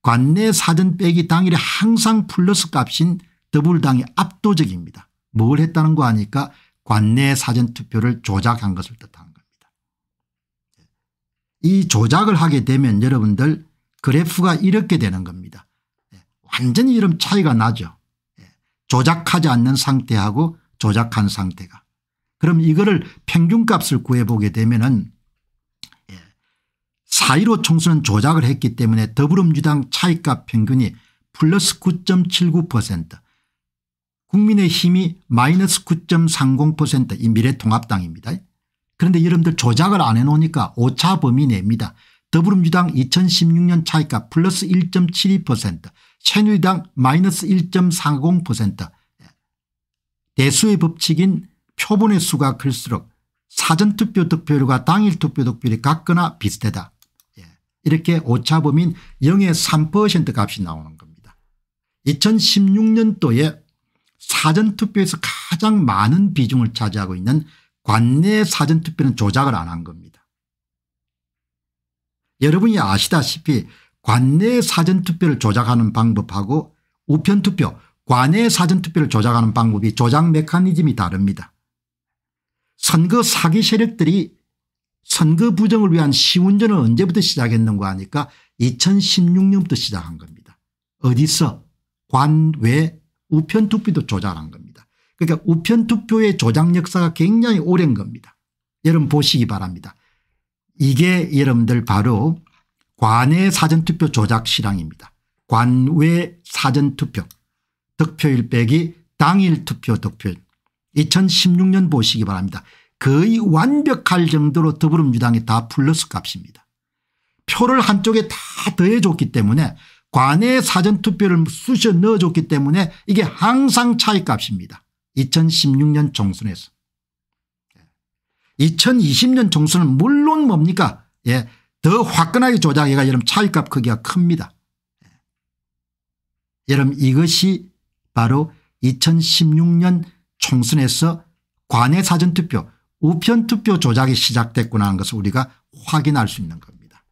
관내 사전 빼기 당일에 항상 플러스 값인 더불당이 압도적입니다. 뭘 했다는 거 아니까 관내 사전투표를 조작한 것을 뜻합니다. 이 조작을 하게 되면 여러분들 그래프가 이렇게 되는 겁니다. 예, 완전히 이름 차이가 나죠. 예, 조작하지 않는 상태하고 조작한 상태가. 그럼 이거를 평균값을 구해보게 되면 은4.15 총선은 조작을 했기 때문에 더불어민주당 차익값 평균이 플러스 9.79% 국민의힘이 마이너스 9.30%이 미래통합당입니다. 그런데 여러분들 조작을 안 해놓으니까 오차 범위 내입니다. 더불어민주당 2016년 차이가 플러스 1.72% 새누리당 마이너스 1.40% 대수의 법칙인 표본의 수가 클수록 사전투표 득표율과 당일 투표 득표율이 같거나 비슷하다. 예. 이렇게 오차범인 0의 3% 값이 나오는 겁니다. 2016년도에 사전투표에서 가장 많은 비중을 차지하고 있는 관내 사전투표는 조작을 안 한 겁니다. 여러분이 아시다시피 관내 사전투표를 조작하는 방법하고 우편투표 관내 사전투표를 조작하는 방법이 조작 메커니즘이 다릅니다. 선거 사기 세력들이 선거 부정을 위한 시운전을 언제부터 시작했는가 하니까 2016년부터 시작한 겁니다. 어디서 관외 우편투표도 조작한 겁니다. 그러니까 우편 투표의 조작 역사가 굉장히 오랜 겁니다. 여러분 보시기 바랍니다. 이게 여러분들 바로 관외 사전투표 조작 실황입니다. 관외 사전투표 득표일 빼기 당일 투표 득표일 2016년 보시기 바랍니다. 거의 완벽할 정도로 더불어민주당이 다 플러스 값입니다. 표를 한쪽에 다 더해줬기 때문에 관외 사전투표를 쑤셔 넣어줬기 때문에 이게 항상 차이값입니다. 2016년 총선에서 2020년 총선은 물론 뭡니까 예, 더 화끈하게 조작해가 여러분 차익값 크기가 큽니다. 예. 여러분 이것이 바로 2016년 총선에서 관외 사전투표 우편투표 조작이 시작됐구나 하는 것을 우리가 확인할 수 있는 겁니다.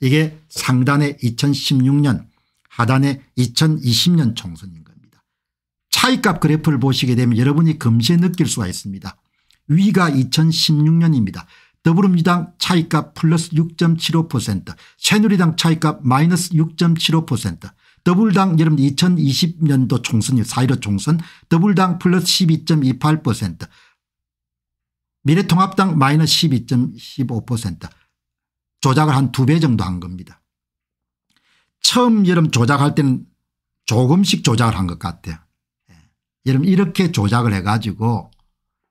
이게 상단의 2016년 하단의 2020년 총선인 거죠. 차이값 그래프를 보시게 되면 여러분이 금세 느낄 수가 있습니다. 위가 2016년입니다. 더불어민주당 차이값 플러스 6.75% 새누리당 차이값 마이너스 6.75% 더불당 여러분 2020년도 총선4.15 총선 더불당 플러스 12.28% 미래통합당 마이너스 12.15% 조작을 한 두 배 정도 한 겁니다. 처음 여름 조작할 때는 조금씩 조작을 한 것 같아요. 여러분 이렇게 조작을 해가지고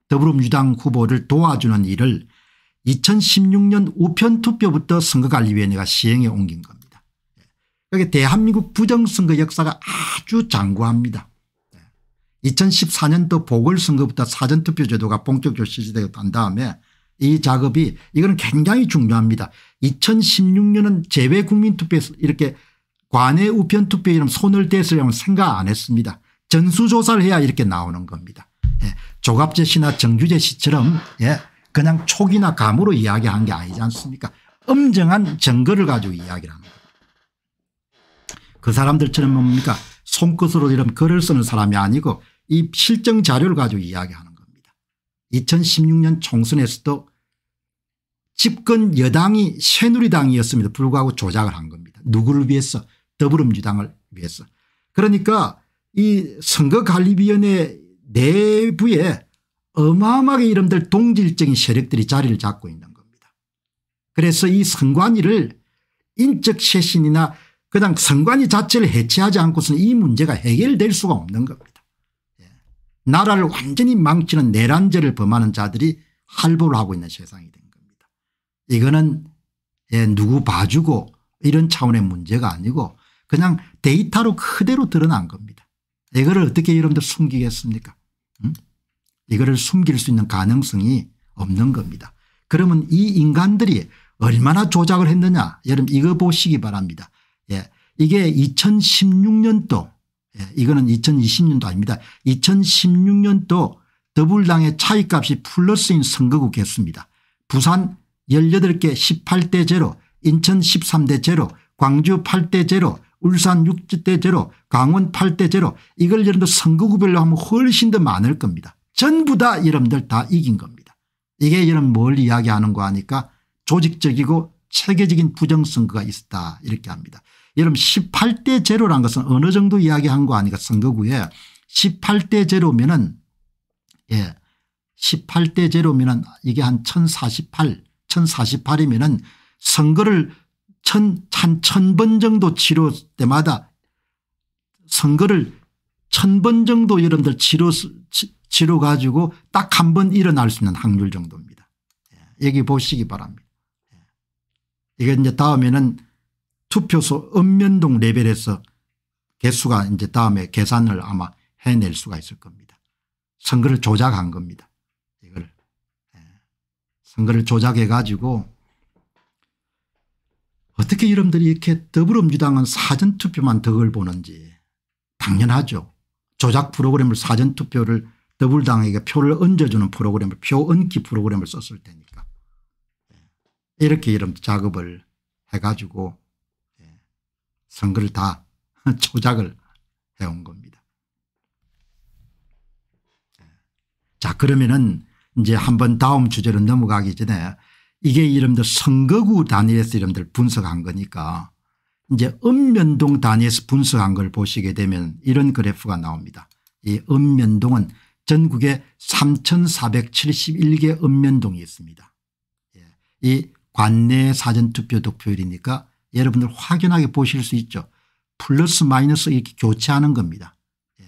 더불어민주당 후보를 도와주는 일을 2016년 우편투표부터 선거관리위원회가 시행에 옮긴 겁니다. 그게 대한민국 부정선거 역사가 아주 장구합니다. 2014년도 보궐선거부터 사전투표 제도가 본격적으로 실시되었던 다음에 이 작업이 이거는 굉장히 중요합니다. 2016년은 제외국민투표에서 이렇게 관외 우편투표에 손을 댔으려면 생각 안 했습니다. 전수조사를 해야 이렇게 나오는 겁니다. 예. 조갑재 씨나 정규재 씨처럼 예. 그냥 촉이나 감으로 이야기한 게 아니지 않습니까 엄정한 증거를 가지고 이야기를 합니다. 그 사람들처럼 뭡니까 손끝으로 이런 글을 쓰는 사람이 아니고 이 실정 자료를 가지고 이야기하는 겁니다. 2016년 총선에서도 집권 여당이 새누리당이었습니다. 불구하고 조작을 한 겁니다. 누구를 위해서 더불어민주당을 위해서. 그러니까 이 선거관리위원회 내부에 어마어마하게 이름들 동질적인 세력들이 자리를 잡고 있는 겁니다. 그래서 이 선관위를 인적 쇄신이나 그냥 선관위 자체를 해체하지 않고서는 이 문제가 해결될 수가 없는 겁니다. 예. 나라를 완전히 망치는 내란죄를 범하는 자들이 할보를 하고 있는 세상이 된 겁니다. 이거는 예, 누구 봐주고 이런 차원의 문제가 아니고 그냥 데이터로 그대로 드러난 겁니다. 이거를 어떻게 여러분들 숨기겠습니까? 음? 이거를 숨길 수 있는 가능성이 없는 겁니다. 그러면 이 인간들이 얼마나 조작을 했느냐 여러분 이거 보시기 바랍니다. 예. 이게 2016년도 예. 이거는 2020년도 아닙니다. 2016년도 더불당의 차이값이 플러스인 선거구 개수입니다. 부산 18개 18대 제로, 인천 13대 제로, 광주 8대 제로, 울산 6대 제로 강원 8대 제로 이걸 여러분들 선거구별로 하면 훨씬 더 많을 겁니다. 전부 다 여러분들 다 이긴 겁니다. 이게 여러분 뭘 이야기하는 거아니까 조직적이고 체계적인 부정선거가 있었다 이렇게 합니다. 여러분 18대 제로란 것은 어느 정도 이야기한 거 아니까 선거구에 18대 제로면은 예 18대 제로면은 이게 한 1048, 1048이면은 선거를 천, 한천 번 정도 치료 때마다 선거를 천 번 정도 여러분들 치료, 치료 가지고 딱 한 번 일어날 수 있는 확률 정도입니다. 예, 여기 보시기 바랍니다. 예. 이게 이제 다음에는 투표소 읍면동 레벨에서 개수가 이제 다음에 계산을 아마 해낼 수가 있을 겁니다. 선거를 조작한 겁니다. 이걸 예. 선거를 조작해 가지고 어떻게 여러분들이 이렇게 더불어민주당은 사전투표만 덕을 보는지 당연하죠. 조작 프로그램을 사전투표를 더불당에게 표를 얹어주는 프로그램을 표 얹기 프로그램을 썼을 테니까 예. 이렇게 이런 작업을 해가지고 예, 선거를 다 조작을 해온 겁니다. 예. 자 그러면은 이제 한번 다음 주제로 넘어가기 전에 이게 이름들 선거구 단위에서 이름들 분석한 거니까 이제 읍면동 단위에서 분석한 걸 보시게 되면 이런 그래프가 나옵니다. 이 읍면동은 전국에 3471개 읍면동이 있습니다. 예, 이 관내 사전투표 득표율이니까 여러분들 확연하게 보실 수 있죠. 플러스 마이너스 이렇게 교체하는 겁니다. 예,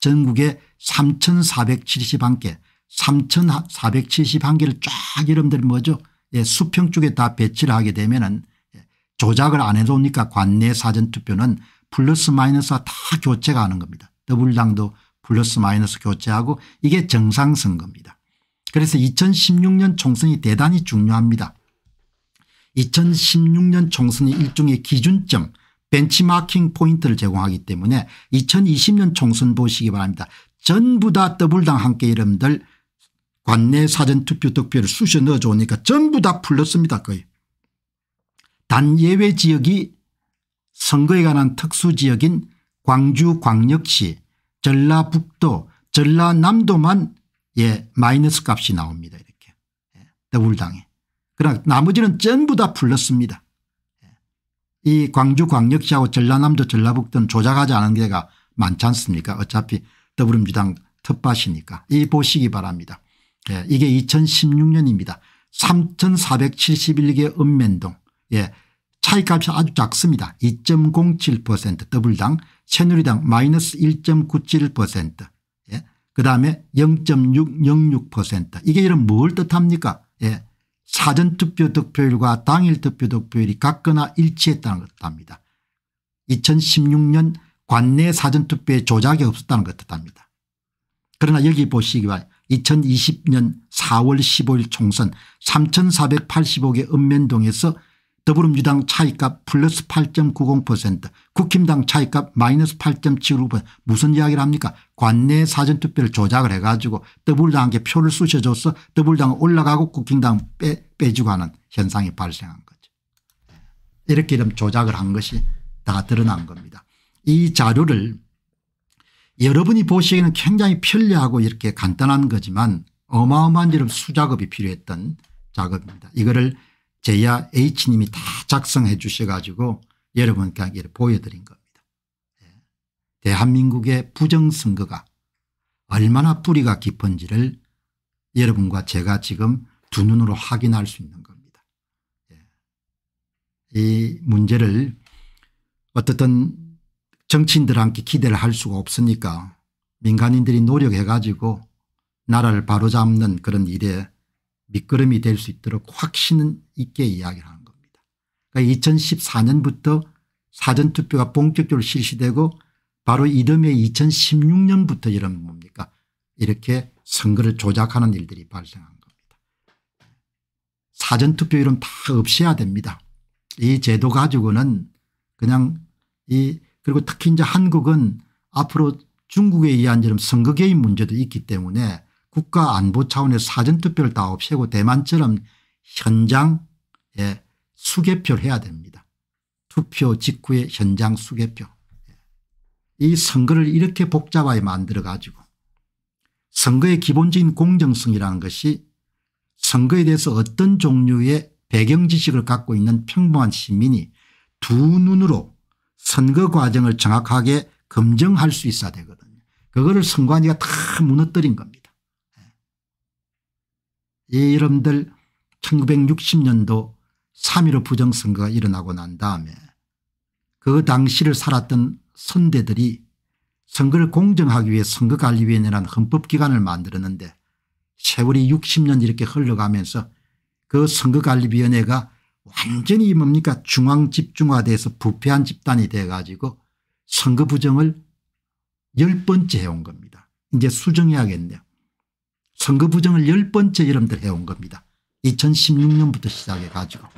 전국에 3471개 3471개를 쫙 여러분들 뭐죠 예, 수평 쪽에 다 배치를 하게 되면은 예, 조작을 안 해놓으니까 관내 사전투표는 플러스 마이너스와 다 교체가 하는 겁니다. 더블당도 플러스 마이너스 교체하고 이게 정상선거입니다. 그래서 2016년 총선이 대단히 중요합니다. 2016년 총선이 일종의 기준점 벤치마킹 포인트를 제공하기 때문에 2020년 총선 보시기 바랍니다. 전부 다 더블당 함께 이름들 관내 사전투표 득표를 쑤셔 넣어줘 오니까 전부 다 풀렸습니다. 거의. 단 예외 지역이 선거에 관한 특수지역인 광주 광역시 전라북도 전라남도만 예 마이너스 값이 나옵니다. 이렇게 예, 더블당에. 그러나 나머지는 전부 다 풀렸습니다. 예. 이 광주 광역시하고 전라남도 전라북도는 조작하지 않은 데가 많지 않습니까 어차피 더불어민주당 텃밭이니까 이 보시기 바랍니다. 예, 이게 2016년입니다. 3471개 읍면동 예, 차이값이 아주 작습니다. 2.07% 더블당 새누리당 마이너스 1.97% 예, 그다음에 0.606% 이게 이런 뭘 뜻합니까 예, 사전투표 득표율과 당일 투표 득표율이 같거나 일치했다는 것입니다. 2016년 관내 사전투표에 조작이 없었다는 것뜻니다 그러나 여기 보시기 바랍니다. 2020년 4월 15일 총선 3485개 읍면동에서 더불어민주당 차이값 플러스 8.90% 국힘당 차이값 마이너스 8.75% 무슨 이야기를 합니까 관내 사전투표를 조작을 해가지고 더불당에게 표를 쑤셔줘서 더불당 올라가고 국힘당 빼, 빼주고 하는 현상이 발생한 거죠. 이렇게 이런 조작을 한 것이 다 드러난 겁니다. 이 자료를 여러분이 보시기에는 굉장히 편리하고 이렇게 간단한 거지만 어마어마한 이런 수작업이 필요했던 작업입니다. 이거를 제야 H님이 다 작성해 주셔 가지고 여러분께 보여드린 겁니다. 예. 대한민국의 부정선거가 얼마나 뿌리가 깊은지를 여러분과 제가 지금 두 눈으로 확인할 수 있는 겁니다. 예. 이 문제를 어떻든 정치인들한테 기대를 할 수가 없으니까 민간인들이 노력해 가지고 나라를 바로잡는 그런 일에 밑거름이 될 수 있도록 확신 있게 이야기를 하는 겁니다. 그러니까 2014년부터 사전투표가 본격적으로 실시되고 바로 이듬해 2016년부터 이런 뭡니까 이렇게 선거를 조작하는 일들이 발생한 겁니다. 사전투표 이름 다 없애야 됩니다. 이 제도 가지고는 그냥 이 그리고 특히 이제 한국은 앞으로 중국에 의한 이런 선거 개입 문제도 있기 때문에 국가 안보 차원의 사전투표를 다 없애고 대만처럼 현장 예, 수개표를 해야 됩니다. 투표 직후의 현장 수개표. 예. 이 선거를 이렇게 복잡하게 만들어 가지고 선거의 기본적인 공정성이라는 것이 선거에 대해서 어떤 종류의 배경 지식을 갖고 있는 평범한 시민이 두 눈으로 선거 과정을 정확하게 검증할 수 있어야 되거든요. 그거를 선관위가 다 무너뜨린 겁니다. 예, 여러분들 1960년도 3.15 부정선거가 일어나고 난 다음에 그 당시를 살았던 선대들이 선거를 공정하기 위해 선거관리위원회라는 헌법기관을 만들었는데 세월이 60년 이렇게 흘러가면서 그 선거관리위원회가 완전히 뭡니까 중앙 집중화돼서 부패한 집단이 돼 가지고 선거 부정을 열 번째 해온 겁니다. 이제 수정해야겠네요. 선거 부정을 열 번째 여러분들 해온 겁니다. 2016년부터 시작해 가지고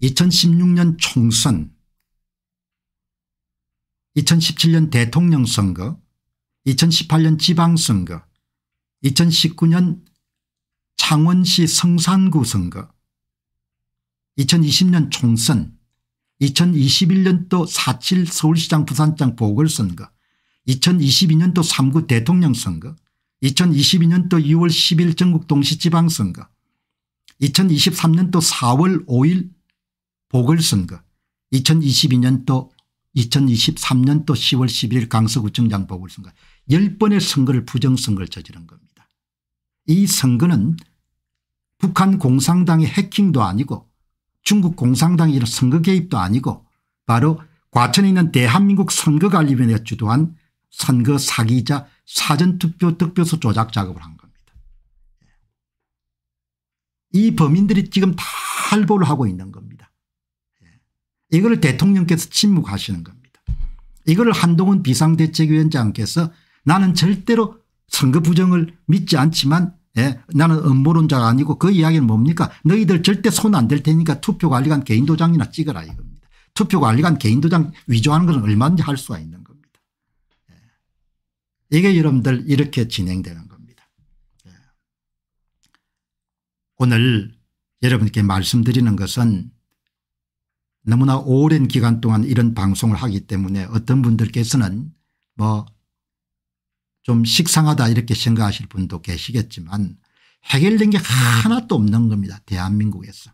2016년 총선 2017년 대통령 선거 2018년 지방선거 2019년 창원시 성산구 선거 2020년 총선 2021년도 4.7 서울시장 부산장 보궐선거 2022년도 3구 대통령 선거 2022년도 2월 10일 전국 동시지방선거 2023년도 4월 5일 보궐선거 2022년도 2023년도 10월 11일 강서구청장 보궐선거 10번의 선거를 부정선거를 저지른 겁니다. 이 선거는 북한 공산당의 해킹도 아니고 중국 공산당이 이런 선거 개입도 아니고 바로 과천에 있는 대한민국 선거관리위원회가 주도한 선거 사기자 사전투표 득표수 조작 작업을 한 겁니다. 이 범인들이 지금 다 할보를 하고 있는 겁니다. 예. 이걸 대통령께서 침묵하시는 겁니다. 이걸 한동훈 비상대책위원장께서 나는 절대로 선거 부정을 믿지 않지만 예, 나는 음모론자가 아니고 그 이야기는 뭡니까 너희들 절대 손 안 댈 테니까 투표관리관 개인도장이나 찍어라 이겁니다. 투표관리관 개인도장 위조하는 것은 얼마든지 할 수가 있는 겁니다. 예. 이게 여러분들 이렇게 진행되는 겁니다. 예. 오늘 여러분께 말씀드리는 것은 너무나 오랜 기간 동안 이런 방송을 하기 때문에 어떤 분들께서는 뭐좀 식상하다 이렇게 생각하실 분도 계시겠지만 해결된 게 하나도 없는 겁니다. 대한민국에서.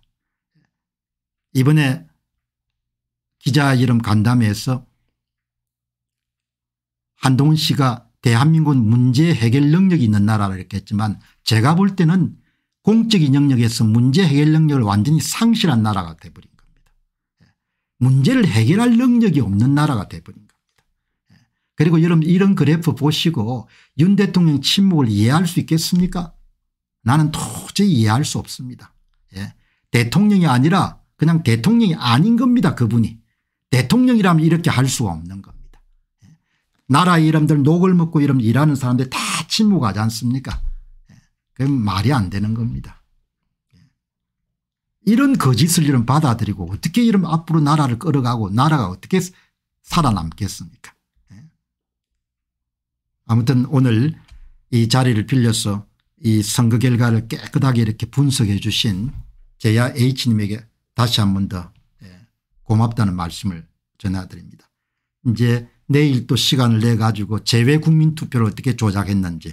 이번에 기자 이름 간담회에서 한동훈 씨가 대한민국 은 문제 해결 능력이 있는 나라라 그랬겠지만 제가 볼 때는 공적인 영역에서 문제 해결 능력을 완전히 상실한 나라가 돼버린 겁니다. 예. 문제를 해결할 능력이 없는 나라가 돼버린 그리고 여러분 이런 그래프 보시고 윤 대통령 침묵을 이해할 수 있겠습니까? 나는 도저히 이해할 수 없습니다. 예. 대통령이 아니라 그냥 대통령이 아닌 겁니다. 그분이. 대통령이라면 이렇게 할수 없는 겁니다. 예. 나라 이름들 녹을 먹고 이름 일하는 사람들 다 침묵하지 않습니까? 예. 그럼 말이 안 되는 겁니다. 예. 이런 거짓을 이런 받아들이고 어떻게 이런 앞으로 나라를 끌어가고 나라가 어떻게 살아남겠습니까? 아무튼 오늘 이 자리를 빌려서 이 선거 결과를 깨끗하게 이렇게 분석해 주신 제야 H님에게 다시 한 번더 예, 고맙다는 말씀을 전해드립니다. 이제 내일 또 시간을 내 가지고 재외 국민 투표를 어떻게 조작했는지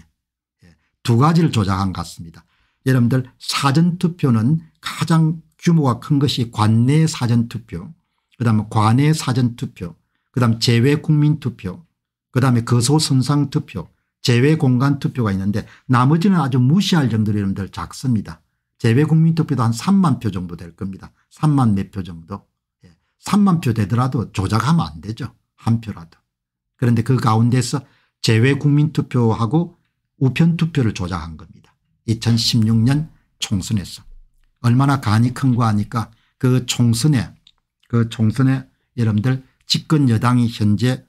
예, 두 가지를 조작한 것 같습니다. 여러분들 사전투표는 가장 규모가 큰 것이 관내 사전투표 그다음에 관내 사전투표 그다음 재외 국민투표 그다음에 거소선상 그 투표 제외공간 투표가 있는데 나머지는 아주 무시할 정도로 여러분들 작습니다. 제외국민투표도 한 3만 표 정도 될 겁니다. 3만 몇 표 정도. 3만 예. 표 되더라도 조작하면 안 되죠. 한 표라도. 그런데 그 가운데서 제외국민투표하고 우편투표를 조작한 겁니다. 2016년 총선에서. 얼마나 간이 큰 거 아니까 그 총선에 그 총선에 여러분들 집권 여당이 현재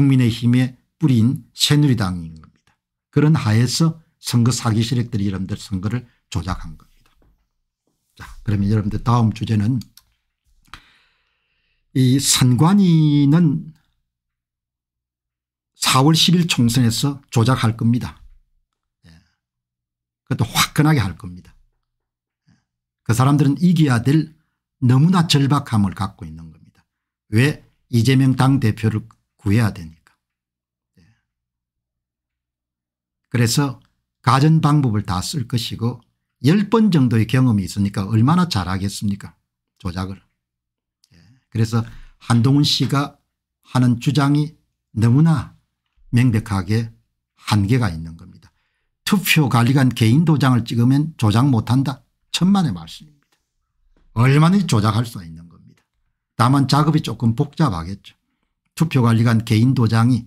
국민의힘의 뿌리인 새누리당인 겁니다. 그런 하에서 선거 사기 세력들이 여러분들 선거를 조작한 겁니다. 자 그러면 여러분들 다음 주제는 이 선관위는 4월 10일 총선에서 조작할 겁니다. 예. 그것도 화끈하게 할 겁니다. 예. 그 사람들은 이겨야 될 너무나 절박함을 갖고 있는 겁니다. 왜 이재명 당대표를 구해야 되니까. 예. 그래서 가전 방법을 다 쓸 것이고 10번 정도의 경험이 있으니까 얼마나 잘하겠습니까 조작을. 예. 그래서 한동훈 씨가 하는 주장이 너무나 명백하게 한계가 있는 겁니다. 투표 관리관 개인 도장을 찍으면 조작 못한다. 천만의 말씀입니다. 얼마나 조작할 수 있는 겁니다. 다만 작업이 조금 복잡하겠죠. 투표관리관 개인 도장이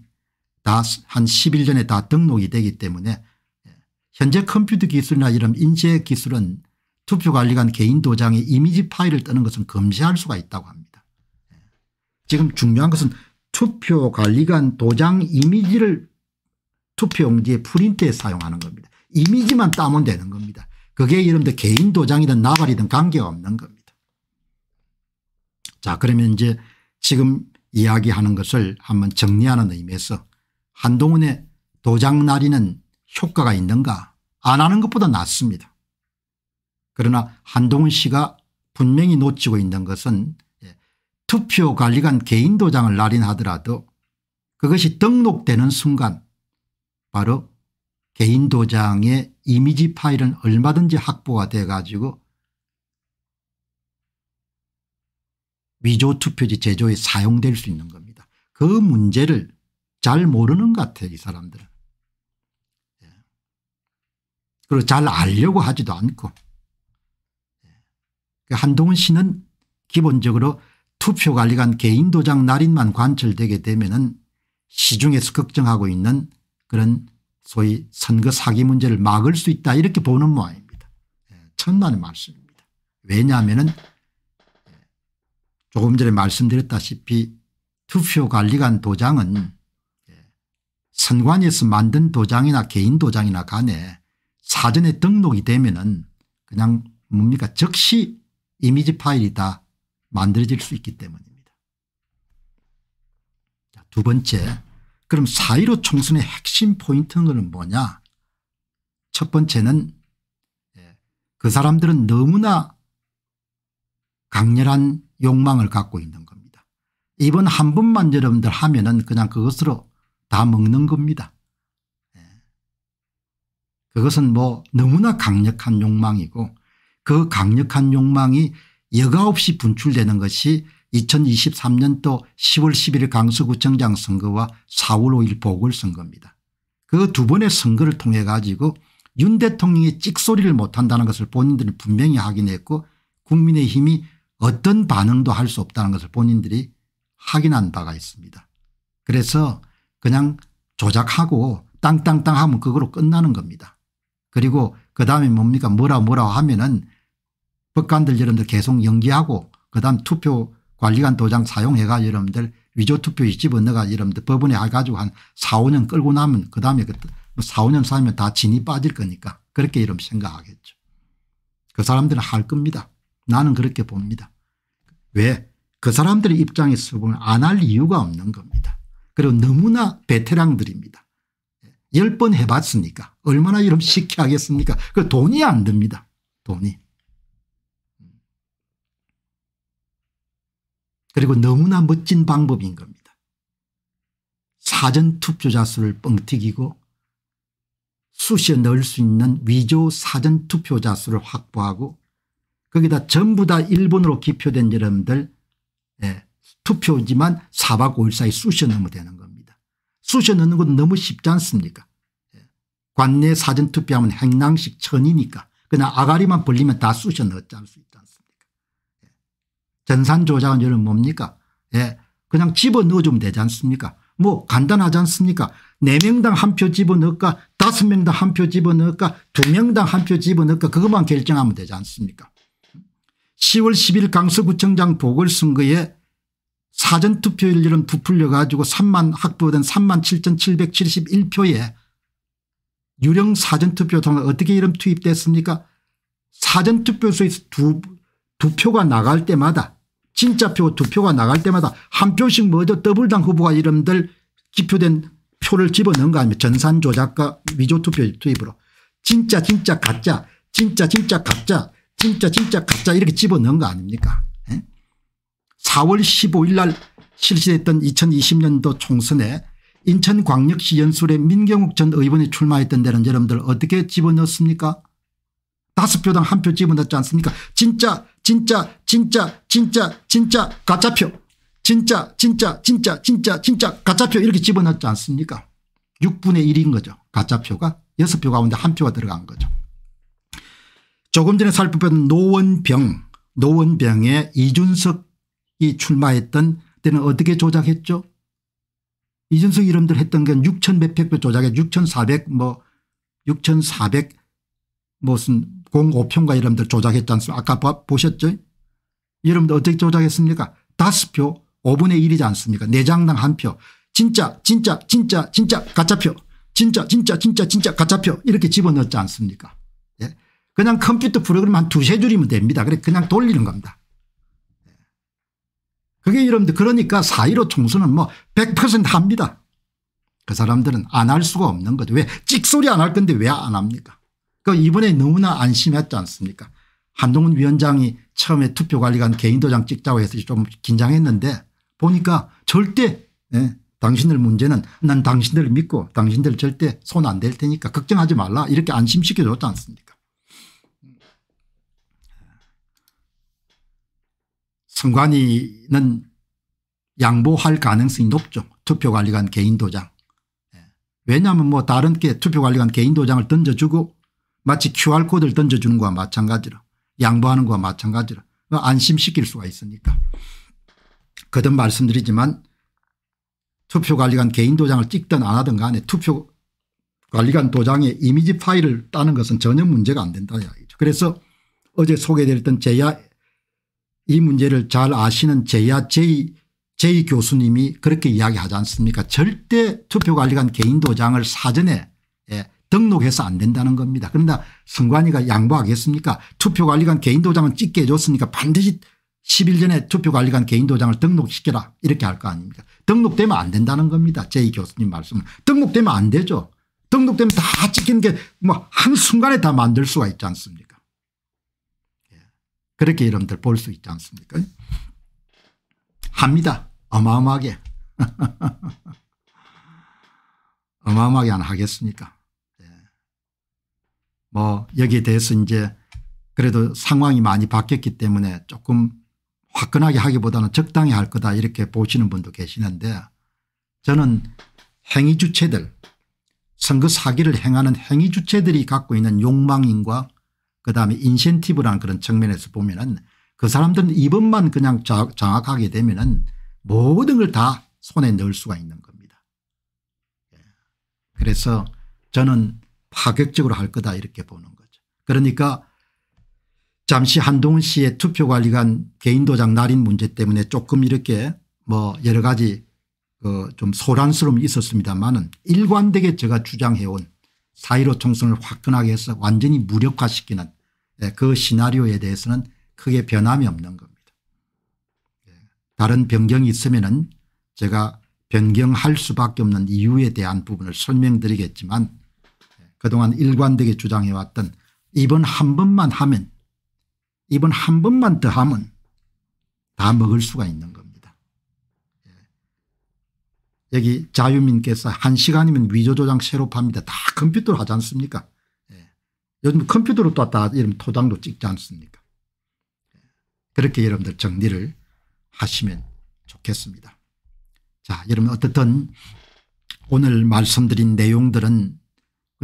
다 한 10일 전에 다 등록이 되기 때문에 예. 현재 컴퓨터 기술이나 이런 인재 기술은 투표관리관 개인 도장에 이미지 파일을 뜨는 것은 금지할 수가 있다고 합니다. 예. 지금 중요한 것은 투표관리관 도장 이미지를 투표용지에 프린트에 사용하는 겁니다. 이미지만 따면 되는 겁니다. 그게 이름대 개인 도장이든 나발이든 관계가 없는 겁니다. 자 그러면 이제 지금 이야기하는 것을 한번 정리하는 의미에서 한동훈의 도장날이는 효과가 있는가 안 하는 것보다 낫습니다. 그러나 한동훈 씨가 분명히 놓치고 있는 것은 예, 투표관리관 개인 도장을 날인하더라도 그것이 등록되는 순간 바로 개인 도장의 이미지 파일은 얼마든지 확보가 돼 가지고 위조 투표지 제조에 사용될 수 있는 겁니다. 그 문제를 잘 모르는 것 같아요 이 사람들은. 예. 그리고 잘 알려고 하지도 않고 예. 그 한동훈 씨는 기본적으로 투표관리관 개인도장 날인만 관철되게 되면 은 시중에서 걱정하고 있는 그런 소위 선거 사기 문제를 막을 수 있다 이렇게 보는 모양입니다. 예. 천만의 말씀입니다. 왜냐하면 은 조금 전에 말씀드렸다시피 투표관리관 도장은 예. 선관위에서 만든 도장이나 개인 도장이나 간에 사전에 등록이 되면 은 그냥 뭡니까 즉시 이미지 파일이 다 만들어질 수 있기 때문입니다. 자, 두 번째 그럼 4.15 총선의 핵심 포인트는 뭐냐 첫 번째는 예, 그 사람들은 너무나 강렬한 욕망을 갖고 있는 겁니다. 이번 한 번만 여러분들 하면 은 그냥 그것으로 다 먹는 겁니다. 예. 그것은 뭐 너무나 강력한 욕망이고 그 강력한 욕망이 여가 없이 분출되는 것이 2023년도 10월 11일 강서구청장 선거와 4월 5일 보궐선거입니다. 그 두 번의 선거를 통해 가지고 윤 대통령이 찍소리를 못한다는 것을 본인들이 분명히 확인했고 국민의힘이 어떤 반응도 할 수 없다는 것을 본인들이 확인한 바가 있습니다. 그래서 그냥 조작하고 땅땅땅 하면 그거로 끝나는 겁니다. 그리고 그 다음에 뭡니까 뭐라 뭐라 하면은 법관들 여러분들 계속 연기하고 그 다음 투표 관리관 도장 사용해가 여러분들 위조 투표 집어넣어가 여러분들 법원에 가가지고 한 4, 5년 끌고 나면 그 다음에 그 4, 5년 살면 다 진이 빠질 거니까 그렇게 여러분 생각하겠죠. 그 사람들은 할 겁니다. 나는 그렇게 봅니다. 왜? 그 사람들의 입장에서 보면 안 할 이유가 없는 겁니다. 그리고 너무나 베테랑들입니다. 열 번 해봤으니까 얼마나 이런 쉽게 하겠습니까? 그 돈이 안 듭니다. 돈이. 그리고 너무나 멋진 방법인 겁니다. 사전 투표자 수를 뻥튀기고 수시에 넣을 수 있는 위조 사전 투표자 수를 확보하고 거기다 전부 다 일본으로 기표된 여러분들 예, 투표지만 4박 5일 사이 쑤셔 넣으면 되는 겁니다. 쑤셔 넣는 건 너무 쉽지 않습니까 예, 관내 사전투표하면 행랑식 천이니까 그냥 아가리만 벌리면 다 쑤셔 넣지 않을 수 있지 않습니까 예, 전산조작은 여러분 뭡니까 예, 그냥 집어넣어주면 되지 않습니까 뭐 간단하지 않습니까 4명당 한 표 집어넣을까 5명당 한 표 집어넣을까 2명당 한 표 집어넣을까 그것만 결정하면 되지 않습니까 10월 10일 강서구청장 보궐선거에 사전투표일률은 부풀려 가지고 3만 확보된 3만 7,771표에 유령 사전투표 통과 어떻게 이름 투입됐습니까 사전투표소에서 두, 두 표가 나갈 때마다 진짜 표 두 표가 나갈 때마다 한 표씩 먼저 더블당 후보가 이름들 기표된 표를 집어넣은 거 아닙니까 전산 조작과 위조투표 투입으로 진짜 진짜 가짜 진짜 진짜 가짜 진짜 진짜 가짜 이렇게 집어넣은 거 아닙니까 4월 예? 15일 날 실시됐던 2020년도 총선에 인천광역시 연수의 민경욱 전 의원이 출마했던 데는 여러분들 어떻게 집어넣었습니까 다섯 표당 한 표 집어넣지 않습니까 진짜 진짜 진짜 진짜 진짜 가짜표 진짜 진짜 진짜 진짜 진짜 가짜표 이렇게 집어넣지 않습니까 6분의 1인 거죠 가짜표가 6표 가운데 한 표가 들어간 거죠 조금 전에 살펴본 노원병 노원병에 이준석이 출마했던 때는 어떻게 조작했죠 이준석 이름들 했던 건 6천 몇백배 조작에 6,400 뭐 6,400 무슨 05평가 이름들 조작했지 않습니까 아까 보셨죠 여러분들 어떻게 조작했습니까 다섯 표 5분의 1이지 않습니까 내장당 한표 진짜 진짜 진짜 진짜 가짜표 진짜 진짜 진짜 진짜 가짜표 이렇게 집어넣지 않습니까 그냥 컴퓨터 프로그램 한 두세 줄이면 됩니다. 그래 그냥 돌리는 겁니다. 그게 여러분들 그러니까 4.15 총선은 뭐100% 합니다. 그 사람들은 안 할 수가 없는 거죠. 왜 찍소리 안 할 건데 왜 안 합니까? 그 이번에 너무나 안심했지 않습니까? 한동훈 위원장이 처음에 투표관리관 개인도장 찍자고 해서 좀 긴장했는데 보니까 절대 예, 당신들 문제는 난 당신들을 믿고 당신들 절대 손 안 댈 테니까 걱정하지 말라 이렇게 안심시켜줬지 않습니까? 선관위는 양보할 가능성이 높죠. 투표관리관 개인도장. 예. 왜냐하면 뭐 다른 게 투표관리관 개인도장을 던져주고 마치 QR코드를 던져주는 거와 마찬가지로 양보하는 거와 마찬가지로 안심시킬 수가 있으니까. 거듭 말씀드리지만 투표관리관 개인도장을 찍든 안 하든 간에 투표관리관 도장에 이미지 파일을 따는 것은 전혀 문제가 안된다 그래서 어제 소개됐던 제야 이 문제를 잘 아시는 제야 제이 제이 교수님이 그렇게 이야기하지 않습니까 절대 투표관리관 개인 도장을 사전에 예, 등록해서 안 된다는 겁니다. 그러나 선관위가 양보하겠습니까 투표관리관 개인 도장은 찍게 해줬으니까 반드시 10일 전에 투표관리관 개인 도장을 등록시켜라 이렇게 할 거 아닙니까 등록되면 안 된다는 겁니다. 제이 교수님 말씀은 등록되면 안 되죠. 등록되면 다 찍히는 게 뭐 한순간에 다 만들 수가 있지 않습니까 그렇게 여러분들 볼 수 있지 않습니까? 합니다. 어마어마하게. 어마어마하게 안 하겠습니까? 예. 뭐 여기에 대해서 이제 그래도 상황이 많이 바뀌었기 때문에 조금 화끈하게 하기보다는 적당히 할 거다 이렇게 보시는 분도 계시는데 저는 행위 주체들 선거 사기를 행하는 행위 주체들이 갖고 있는 욕망인과 그다음에 인센티브라는 그런 측면에서 보면은 그 사람들은 이번만 그냥 장악하게 되면은 모든 걸 다 손에 넣을 수가 있는 겁니다. 예. 그래서 저는 파격적으로 할 거다 이렇게 보는 거죠. 그러니까 잠시 한동훈 씨의 투표관리관 개인도장 날인 문제 때문에 조금 이렇게 뭐 여러 가지 그 좀 소란스러움이 있었습니다만은 일관되게 제가 주장해온 4.15 총선을 화끈하게 해서 완전히 무력화시키는 예, 그 시나리오에 대해서는 크게 변함이 없는 겁니다. 예, 다른 변경이 있으면 은 제가 변경할 수밖에 없는 이유에 대한 부분을 설명드리겠지만 예, 그동안 일관되게 주장해왔던 이번 한 번만 하면 이번 한 번만 더 하면 다 먹을 수가 있는 겁니다. 여기 자유민께서 한 시간이면 위조조장 새로 팝니다. 다 컴퓨터로 하지 않습니까? 예. 요즘 컴퓨터로 또다 이런 토장도 찍지 않습니까? 예. 그렇게 여러분들 정리를 하시면 좋겠습니다. 자, 여러분 어떻든 오늘 말씀드린 내용들은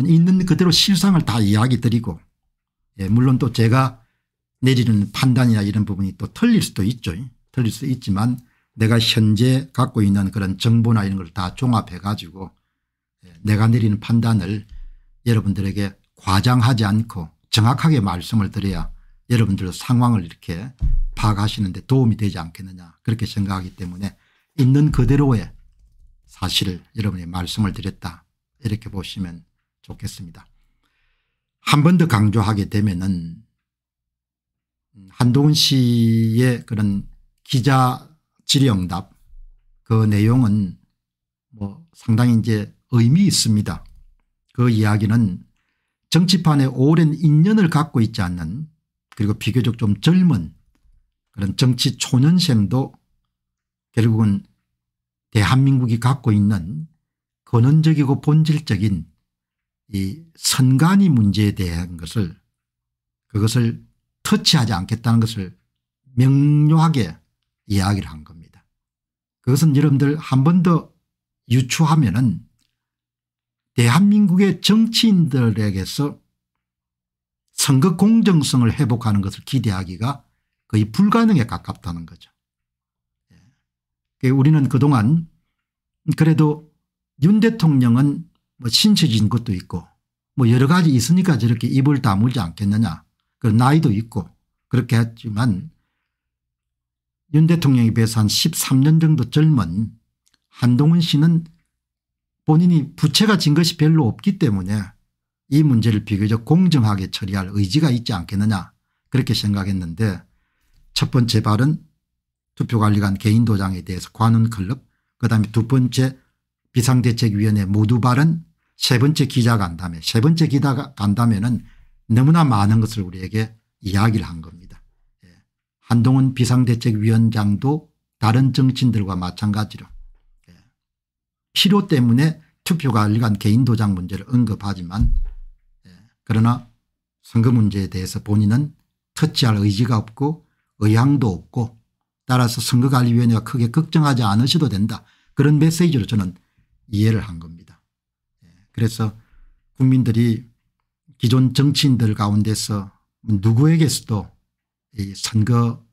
있는 그대로 실상을 다 이야기 드리고 예, 물론 또 제가 내리는 판단이나 이런 부분이 또 틀릴 수도 있죠. 틀릴 수 있지만 내가 현재 갖고 있는 그런 정보나 이런 걸 다 종합해 가지고 예, 내가 내리는 판단을 여러분들에게 과장하지 않고 정확하게 말씀을 드려야 여러분들 상황을 이렇게 파악하시는 데 도움이 되지 않겠느냐 그렇게 생각하기 때문에 있는 그대로의 사실을 여러분이 말씀을 드렸다 이렇게 보시면 좋겠습니다. 한 번 더 강조하게 되면 은 음, 한동훈 씨의 그런 기자 질의응답 그 내용은 뭐 상당히 이제 의미 있습니다. 그 이야기는 정치판에 오랜 인연을 갖고 있지 않는 그리고 비교적 좀 젊은 그런 정치 초년생도 결국은 대한민국이 갖고 있는 근원적이고 본질적인 이 선관위 문제에 대한 것을 그것을 터치하지 않겠다는 것을 명료하게 이야기를 한 겁니다. 그것은 여러분들 한 번 더 유추하면 은 대한민국의 정치인들에게서 선거 공정성을 회복하는 것을 기대하기가 거의 불가능에 가깝다는 거죠. 예. 우리는 그동안 그래도 윤 대통령은 뭐 신체진 것도 있고 뭐 여러 가지 있으니까 저렇게 입을 다물지 않겠느냐 그 나이도 있고 그렇게 했지만 윤 대통령에 비해서 한 13년 정도 젊은 한동훈 씨는 본인이 부채가 진 것이 별로 없기 때문에 이 문제를 비교적 공정하게 처리할 의지가 있지 않겠느냐 그렇게 생각했는데 첫 번째 발은 투표관리관 개인도장에 대해서 관훈클럽 그다음에 두 번째 비상대책위원회 모두 발은세 번째 기자간담회 세 번째 기자간담회는 너무나 많은 것을 우리에게 이야기를 한 겁니다. 한동훈 비상대책위원장도 다른 정치인들과 마찬가지로 예, 필요 때문에 투표가 일간 개인 도장 문제를 언급하지만 예, 그러나 선거 문제에 대해서 본인은 터치할 의지가 없고 의향도 없고 따라서 선거관리위원회가 크게 걱정하지 않으셔도 된다 그런 메시지로 저는 이해를 한 겁니다. 예, 그래서 국민들이 기존 정치인들 가운데서 누구에게서도 이 선거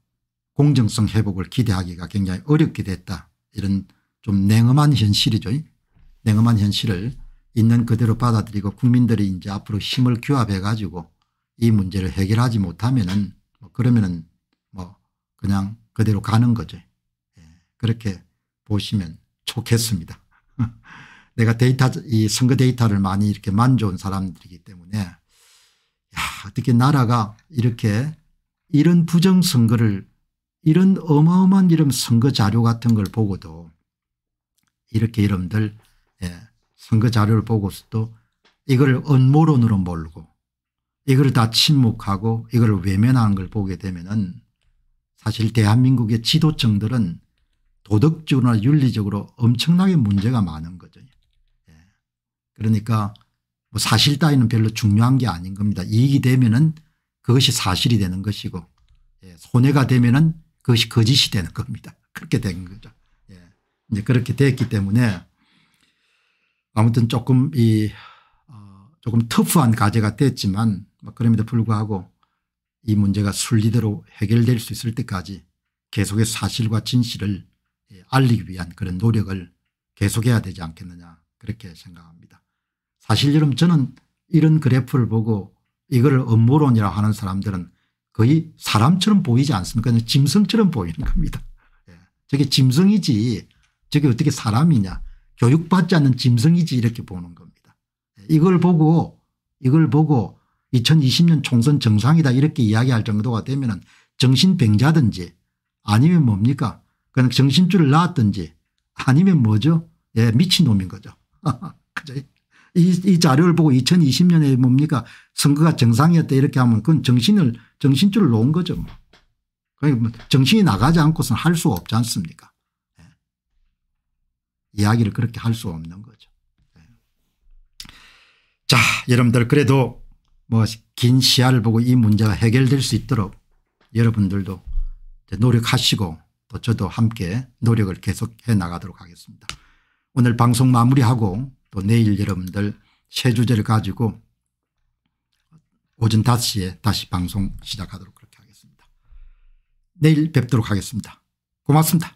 공정성 회복을 기대하기가 굉장히 어렵게 됐다. 이런 좀 냉엄한 현실이죠. 냉엄한 현실을 있는 그대로 받아들이고 국민들이 이제 앞으로 힘을 규합해 가지고 이 문제를 해결하지 못하면은 뭐 그러면은 뭐 그냥 그대로 가는 거죠. 예. 그렇게 보시면 좋겠습니다. 내가 데이터 이 선거 데이터를 많이 이렇게 만져온 사람들이기 때문에 야 어떻게 나라가 이렇게 이런 부정선거를 이런 어마어마한 이름 선거 자료 같은 걸 보고도 이렇게 여러분들 예, 선거 자료를 보고서도 이걸 언모론으로 몰고 이걸 다 침묵하고 이걸 외면하는 걸 보게 되면은 사실 대한민국의 지도층들은 도덕적으로나 윤리적으로 엄청나게 문제가 많은 거죠. 예. 그러니까 뭐 사실 따위는 별로 중요한 게 아닌 겁니다. 이익이 되면은 그것이 사실이 되는 것이고 예, 손해가 되면은 그것이 거짓이 되는 겁니다. 그렇게 된 거죠. 예. 이제 그렇게 됐기 때문에 아무튼 조금 이어 조금 터프한 과제가 됐지만 뭐 그럼에도 불구하고 이 문제가 순리대로 해결될 수 있을 때까지 계속해서 사실과 진실을 예, 알리기 위한 그런 노력을 계속해야 되지 않겠느냐 그렇게 생각합니다. 사실 여러분 저는 이런 그래프를 보고 이거를 업무론이라 고 하는 사람들은 거의 사람처럼 보이지 않습니까? 그냥 짐승처럼 보이는 겁니다. 예. 저게 짐승이지 저게 어떻게 사람이냐 교육받지 않는 짐승이지 이렇게 보는 겁니다. 예. 이걸 보고 이걸 보고 2020년 총선 정상이다 이렇게 이야기할 정도가 되면 정신병자든지 아니면 뭡니까 그냥 정신줄을 놨든지 아니면 뭐죠 예 미친놈인 거죠. 그죠 이, 이 자료를 보고 2020년에 뭡니까 선거가 정상이었다 이렇게 하면 그건 정신을 정신줄을 놓은 거죠. 뭐. 그러니까 뭐 정신이 나가지 않고서는 할수 없지 않습니까 네. 이야기를 그렇게 할 수 없는 거죠. 네. 자 여러분들 그래도 뭐 긴 시야를 보고 이 문제가 해결될 수 있도록 여러분들도 노력하시고 또 저도 함께 노력을 계속해 나가도록 하겠습니다. 오늘 방송 마무리하고 또 내일 여러분들 새 주제를 가지고 오전 5시에 다시 방송 시작하도록 그렇게 하겠습니다. 내일 뵙도록 하겠습니다. 고맙습니다.